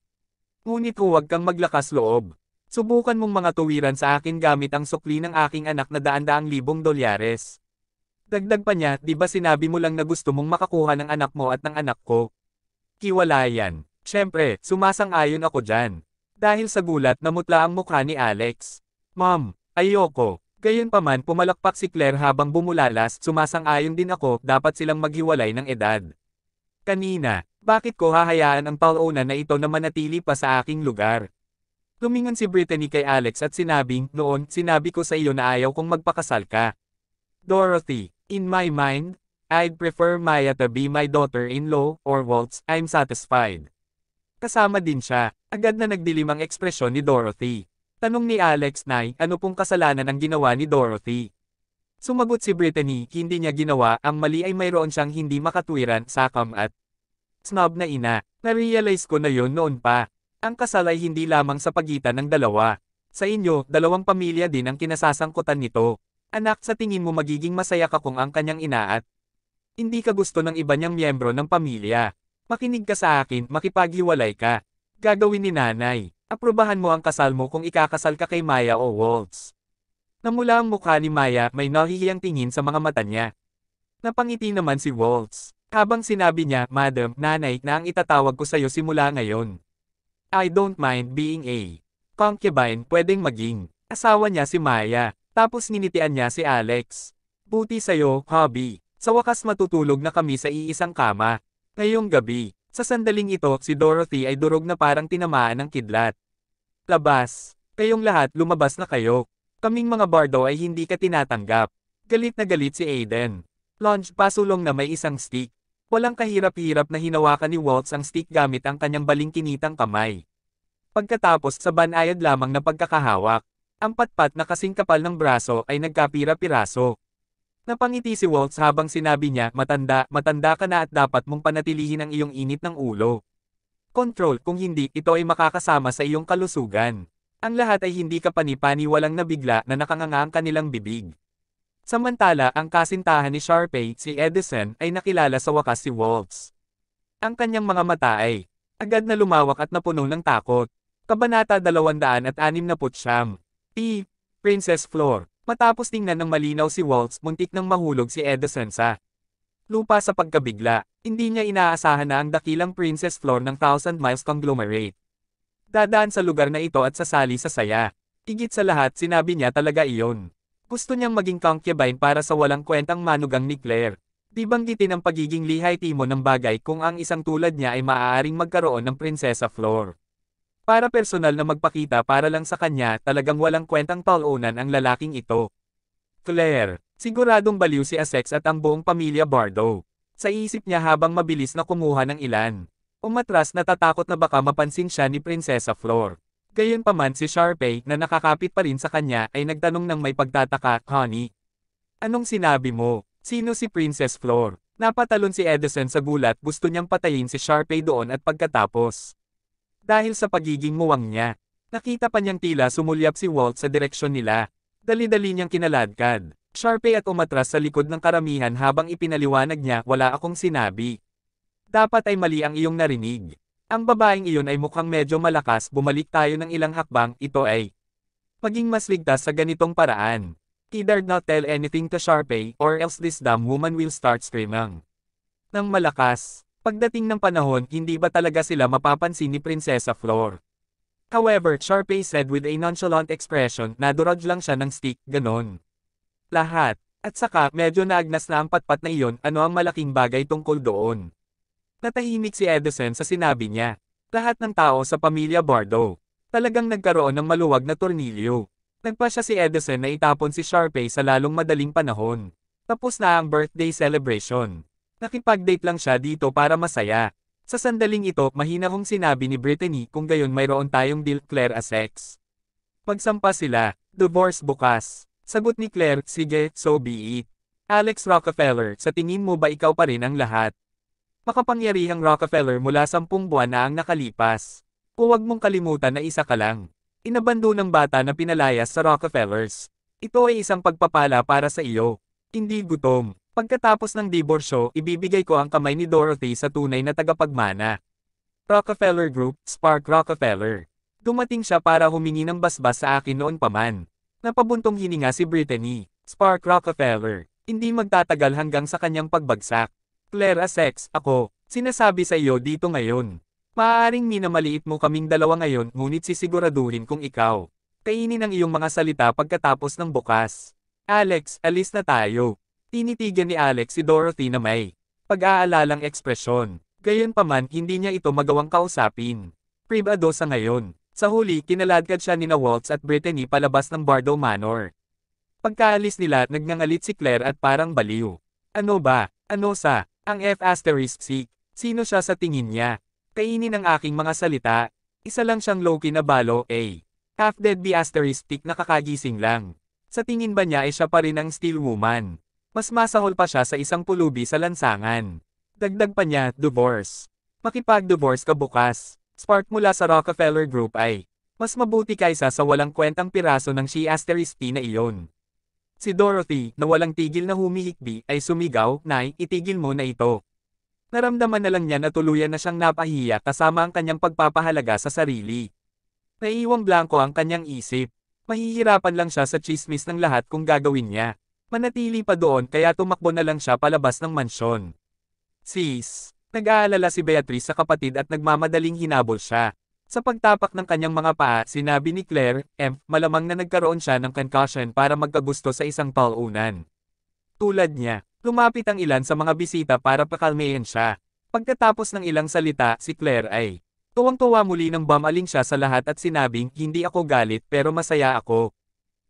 Ngunit huwag kang maglakas loob. Subukan mong mga tuwiran sa akin gamit ang sukli ng aking anak na daan-daang libong dolyares. Dagdag pa niya, di ba sinabi mo lang na gusto mong makakuha ng anak mo at ng anak ko? Kiwala yan. Siyempre, sumasang-ayon ako dyan. Dahil sa gulat namutla ang mukha ni Alex. Ma'am, ayoko. Gayunpaman pumalakpak si Claire habang bumulalas, sumasang-ayon din ako, dapat silang maghiwalay ng edad. Kanina, bakit ko hahayaan ang pauna na ito na manatili pa sa aking lugar? Lumingon si Brittany kay Alex at sinabing, noon, sinabi ko sa iyo na ayaw kong magpakasal ka. Dorothy, in my mind, I'd prefer Maya to be my daughter-in-law, or Waltz, I'm satisfied. Kasama din siya, agad na nagdilim ang ekspresyon ni Dorothy. Tanong ni Alex na, ano pong kasalanan ang ginawa ni Dorothy? Sumagot si Brittany, hindi niya ginawa, ang mali ay mayroon siyang hindi makatwiran, sakam at snob na ina. Narealize ko na yon noon pa. Ang kasal ay hindi lamang sa pagitan ng dalawa. Sa inyo, dalawang pamilya din ang kinasasangkutan nito. Anak, sa tingin mo magiging masaya ka kung ang kanyang ina at hindi ka gusto ng iba niyang miyembro ng pamilya. Makinig ka sa akin, makipaghiwalay ka. Gagawin ni nanay. Aprobahan mo ang kasal mo kung ikakasal ka kay Maya o Waltz. Namula ang mukha ni Maya may nahihiyang tingin sa mga mata niya. Napangiti naman si Waltz. Habang sinabi niya, Madam, nanay, na ang itatawag ko sa iyo simula ngayon. I don't mind being a concubine, pwedeng maging asawa niya si Maya. Tapos ninitian niya si Alex. Buti sa'yo, hobby. Sa wakas matutulog na kami sa iisang kama. Ngayong gabi, sa sandaling ito, si Dorothy ay durog na parang tinamaan ng kidlat. Labas. Kayong lahat lumabas na kayo. Kaming mga bardo ay hindi ka tinatanggap. Galit na galit si Aiden. Launch pasulong na may isang stick. Walang kahirap-hirap na hinawakan ni Waltz ang stick gamit ang kanyang balingkinitang kamay. Pagkatapos sa banayad lamang na pagkakahawak, ang patpat na kasing kapal ng braso ay nagkapira-piraso. Napangiti si Waltz habang sinabi niya, matanda, matanda ka na at dapat mong panatilihin ang iyong init ng ulo. Control, kung hindi, ito ay makakasama sa iyong kalusugan. Ang lahat ay hindi kapani-paniwalang nabigla na nakanganga ang kanilang bibig. Samantala ang kasintahan ni Sharpay, si Edison, ay nakilala sa wakas si Wolves. Ang kanyang mga mata ay agad na lumawak at napuno ng takot. Kabanata 269. P. Princess Floor. Matapos tingnan ng malinaw si Waltz, muntik nang mahulog si Edison sa lupa sa pagkabigla. Hindi niya inaasahan na ang dakilang Princess Floor ng Thousand Miles Conglomerate Dadaan sa lugar na ito at sasali sa saya. Igit sa lahat sinabi niya talaga iyon. Gusto niyang maging concubine para sa walang kwentang manugang ni Claire. Di ang pagiging lihay timo ng bagay kung ang isang tulad niya ay maaaring magkaroon ng Prinsesa Floor. Para personal na magpakita para lang sa kanya talagang walang kwentang talunan ang lalaking ito. Claire, siguradong baliw si Asex at ang buong pamilya Bardo. Sa isip niya habang mabilis na kumuha ng ilan. Umatras natatakot na baka mapansin siya ni Prinsesa Flor. Gayunpaman si Sharpay na nakakapit pa rin sa kanya ay nagtanong ng may pagtataka, Honey. Anong sinabi mo? Sino si Princess Flor? Napatalon si Edison sa gulat gusto niyang patayin si Sharpay doon at pagkatapos. Dahil sa pagiging muwang niya, nakita pa niyang tila sumulyap si Walt sa direksyon nila. Dali-dali niyang kinaladkad. Sharpay at umatras sa likod ng karamihan habang ipinaliwanag niya wala akong sinabi. Dapat ay mali ang iyong narinig. Ang babaeng iyon ay mukhang medyo malakas bumalik tayo ng ilang hakbang, ito ay maging mas ligtas sa ganitong paraan. He dared not tell anything to Sharpay or else this damn woman will start screaming. Nang malakas, pagdating ng panahon hindi ba talaga sila mapapansin ni Prinsesa Flor? However, Sharpay said with a nonchalant expression na durog lang siya ng stick, ganon. Lahat. At saka, medyo naagnas na ang patpat na iyon, ano ang malaking bagay tungkol doon. Natahimik si Edison sa sinabi niya. Lahat ng tao sa pamilya Bardo. Talagang nagkaroon ng maluwag na tornilyo. Nagpa siya si Edison na itapon si Sharpay sa lalong madaling panahon. Tapos na ang birthday celebration. Nakipag-date lang siya dito para masaya. Sa sandaling ito, mahinahong sinabi ni Brittany kung gayon mayroon tayong deal Claire as ex. Pagsampa sila, divorce bukas. Sagot ni Claire, sige, so be it. Alex Rockefeller, sa tingin mo ba ikaw pa rin ang lahat? Makapangyarihang Rockefeller mula sampung buwan na ang nakalipas. Huwag mong kalimutan na isa ka lang. Inabando ng bata na pinalayas sa Rockefellers. Ito ay isang pagpapala para sa iyo. Hindi gutom. Pagkatapos ng diborsyo, ibibigay ko ang kamay ni Dorothy sa tunay na tagapagmana. Rockefeller Group, Spark Rockefeller. Dumating siya para humingi ng basbas sa akin noon paman. Napabuntong hininga si Brittany, Spark Rockefeller. Hindi magtatagal hanggang sa kanyang pagbagsak. Claire Asex, ako, sinasabi sa iyo dito ngayon. Maaaring minamaliit mo kaming dalawa ngayon ngunit sisiguraduhin kung ikaw. Kainin ang iyong mga salita pagkatapos ng bukas. Alex, alis na tayo. Tinitigan ni Alex si Dorothy na may pag-aalalang ekspresyon. Gayunpaman, hindi niya ito magawang kausapin. Pribado sa ngayon. Sa huli, kinaladkad siya ni na Waltz at Brittany palabas ng Bardo Manor. Pagkaalis nila, nagngangalit si Claire at parang baliw. Ano ba? Ano sa? Ang F asterisk si, sino siya sa tingin niya? Kainin ang aking mga salita. Isa lang siyang Loki na balo, A. Half-dead B asterisk tick nakakagising lang. Sa tingin ba niya ay siya pa rin ang steel woman? Mas masahol pa siya sa isang pulubi sa lansangan. Dagdag pa niya, divorce. Makipag-divorce ka bukas. Spark mula sa Rockefeller Group ay, mas mabuti kaysa sa walang kwentang piraso ng she asterisk na iyon. Si Dorothy, na walang tigil na humihikbi, ay sumigaw, Nay, itigil mo na ito. Naramdaman na lang niya na tuluyan na siyang napahiya kasama ang kanyang pagpapahalaga sa sarili. Naiiwang blanko ang kanyang isip. Mahihirapan lang siya sa chismis ng lahat kung gagawin niya. Manatili pa doon kaya tumakbo na lang siya palabas ng mansyon. Sis, nag-aalala si Beatrice sa kapatid at nagmamadaling hinabol siya. Sa pagtapak ng kanyang mga paa, sinabi ni Claire, M, malamang na nagkaroon siya ng concussion para magkagusto sa isang talunan. Tulad niya, lumapit ang ilan sa mga bisita para pakalmayan siya. Pagkatapos ng ilang salita, si Claire ay tuwang-tuwa muli nang bamaling siya sa lahat at sinabing, hindi ako galit pero masaya ako.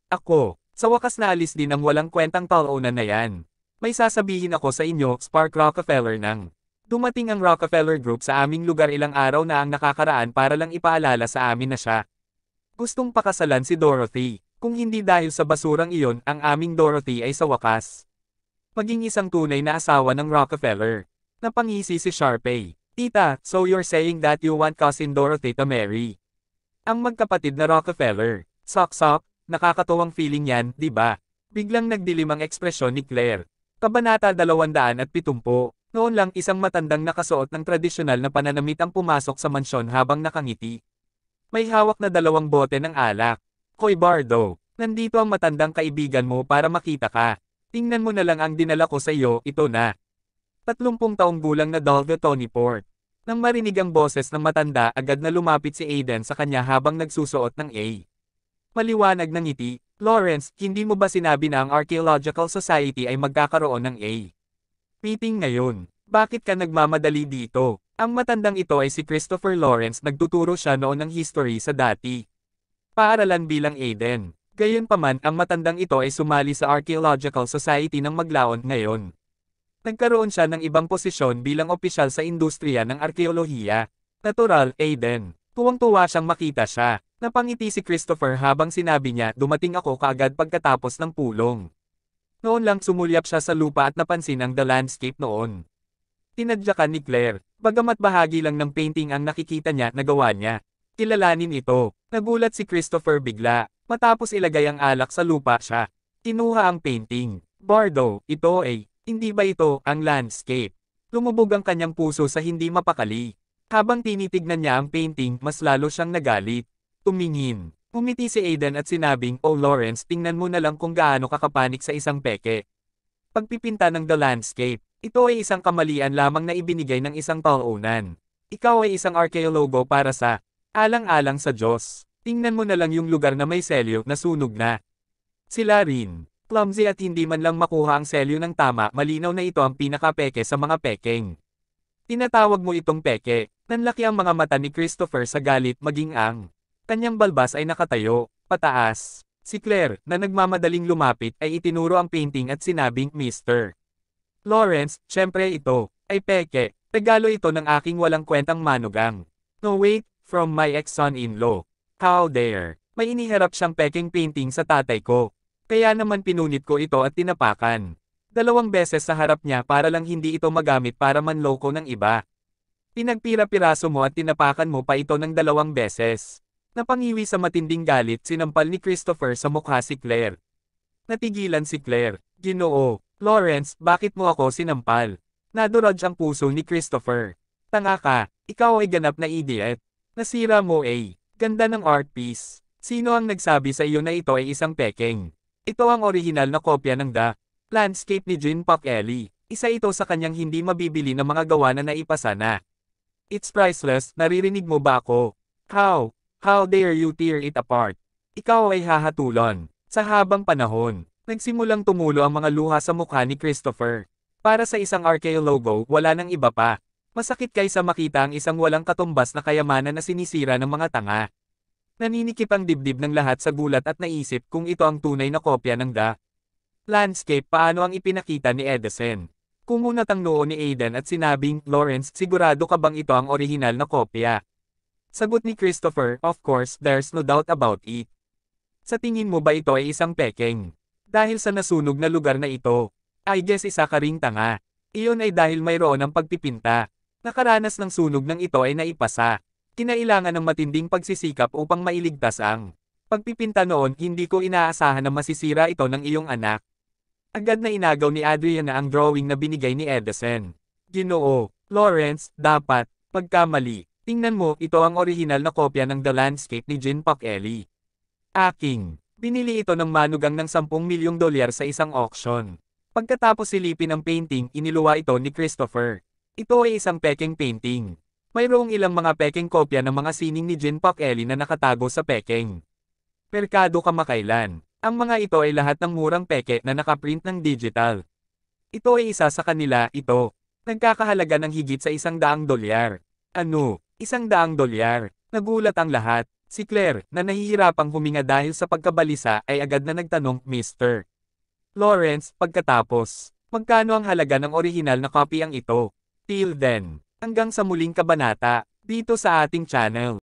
Ako, sa wakas na alis din ang walang kwentang talunan na yan. May sasabihin ako sa inyo, Spark Rockefeller nang. Tumating ang Rockefeller Group sa aming lugar ilang araw na ang nakakaraan para lang ipaalala sa amin na siya. Gustong pakasalan si Dorothy, kung hindi dahil sa basurang iyon, ang aming Dorothy ay sa wakas. Maging isang tunay na asawa ng Rockefeller. Napangisi si Sharpay. Tita, so you're saying that you want cousin Dorothy to marry. Ang magkapatid na Rockefeller. Sok-sok, nakakatuwang feeling yan, di ba? Biglang nagdilim ang ekspresyon ni Claire. Kabanata 270. Noon lang isang matandang nakasuot ng tradisyonal na pananamit ang pumasok sa mansyon habang nakangiti. May hawak na dalawang bote ng alak. Koy Bardo, nandito ang matandang kaibigan mo para makita ka. Tingnan mo na lang ang dinala ko sa iyo, ito na. Tatlumpung taong gulang na Dalga Tony Port. Nang marinig ang boses ng matanda agad na lumapit si Aiden sa kanya habang nagsusuot ng A. Maliwanag ng ngiti, Lawrence, hindi mo ba sinabi na ang Archaeological Society ay magkakaroon ng A? Meeting ngayon. Bakit ka nagmamadali dito? Ang matandang ito ay si Christopher Lawrence nagtuturo siya noon ng history sa dati. Paaralan bilang Aiden. Gayunpaman ang matandang ito ay sumali sa Archaeological Society ng Maglaon ngayon. Nagkaroon siya ng ibang posisyon bilang opisyal sa industriya ng arkeolohiya. Natural, Aiden. Tuwang-tuwa siyang makita siya. Napangiti si Christopher habang sinabi niya dumating ako kaagad pagkatapos ng pulong. Noon lang sumulyap siya sa lupa at napansin ang the landscape noon. Tinadyakan ni Claire, bagamat bahagi lang ng painting ang nakikita niya na gawa niya. Kilalanin ito, nagulat si Christopher bigla, matapos ilagay ang alak sa lupa siya. Kinuha ang painting. Bardo, ito ay, hindi ba ito, ang landscape? Lumubog ang kanyang puso sa hindi mapakali. Habang tinitignan niya ang painting, mas lalo siyang nagalit. Tumingin, Pumiti si Aiden at sinabing, Oh Lawrence, tingnan mo na lang kung gaano kakapanik sa isang peke. Pagpipinta ng The Landscape. Ito ay isang kamalian lamang na ibinigay ng isang talunan. Ikaw ay isang arkeologo para sa alang-alang sa Diyos. Tingnan mo na lang yung lugar na may selyo na sunog na. Sila rin. Clumsy at hindi man lang makuha ang selyo ng tama, malinaw na ito ang pinakapeke sa mga peking. Tinatawag mo itong peke, nanlaki ang mga mata ni Christopher sa galit maging ang Kanyang balbas ay nakatayo, pataas. Si Claire, na nagmamadaling lumapit, ay itinuro ang painting at sinabing, Mr. Lawrence, syempre ito, ay peke. Regalo ito ng aking walang kwentang manugang. No wait, from my ex-son-in-law. How dare. May iniharap siyang peking painting sa tatay ko. Kaya naman pinunit ko ito at tinapakan. Dalawang beses sa harap niya para lang hindi ito magamit para manloko ng iba. Pinagpira-piraso mo at tinapakan mo pa ito ng dalawang beses. Napangiwi sa matinding galit sinampal ni Christopher sa mukha si Claire. Natigilan si Claire. Ginoo, Lawrence, bakit mo ako sinampal? Naduraj ang puso ni Christopher. Tanga ka, ikaw ay ganap na idiot. Nasira mo eh. Ganda ng art piece. Sino ang nagsabi sa iyo na ito ay isang peking? Ito ang orihinal na kopya ng The Landscape ni Jean Pak Ellie. Isa ito sa kanyang hindi mabibili na mga gawa na naipasa na. It's priceless, naririnig mo ba ako? How? How dare you tear it apart? Ikaw ay hahatulon. Sa habang panahon, nagsimulang tumulo ang mga luha sa mukha ni Christopher. Para sa isang archaeologo, wala nang iba pa. Masakit kaysa makita ang isang walang katumbas na kayamanan na sinisira ng mga tanga. Naninikip ang dibdib ng lahat sa gulat at naisip kung ito ang tunay na kopya ng da. Landscape paano ang ipinakita ni Edison. Kumunat ang noo ni Aiden at sinabing, Lawrence, sigurado ka bang ito ang orihinal na kopya? Sagot ni Christopher, of course, there's no doubt about it. Sa tingin mo ba ito ay isang peking? Dahil sa nasunog na lugar na ito, I guess isa ka ring tanga. Iyon ay dahil mayroon ang pagpipinta. Nakaranas ng sunog ng ito ay naipasa. Kinailangan ng matinding pagsisikap upang mailigtas ang pagpipinta noon hindi ko inaasahan na masisira ito ng iyong anak. Agad na inagaw ni Adriana ang drawing na binigay ni Edison. Ginoo, Lawrence, dapat, pagkamali, Tingnan mo, ito ang orihinal na kopya ng The Landscape ni Jin Pak Eli. Aking. Binili ito ng manugang ng 10 milyong dolyar sa isang auction. Pagkatapos silipin ang painting, iniluwa ito ni Christopher. Ito ay isang peking painting. Mayroong ilang mga peking kopya ng mga sining ni Jin Pak na nakatago sa peking. Perkado makailan. Ang mga ito ay lahat ng murang peke na nakaprint ng digital. Ito ay isa sa kanila, ito. Nagkakahalaga ng higit sa isang daang dolyar. Ano? Isang daang dolyar. Nagulat ang lahat. Si Claire, na nahihirapang huminga dahil sa pagkabalisa ay agad na nagtanong, Mr. Lawrence, pagkatapos, magkano ang halaga ng orihinal na copy ang ito? Till then, hanggang sa muling kabanata, dito sa ating channel.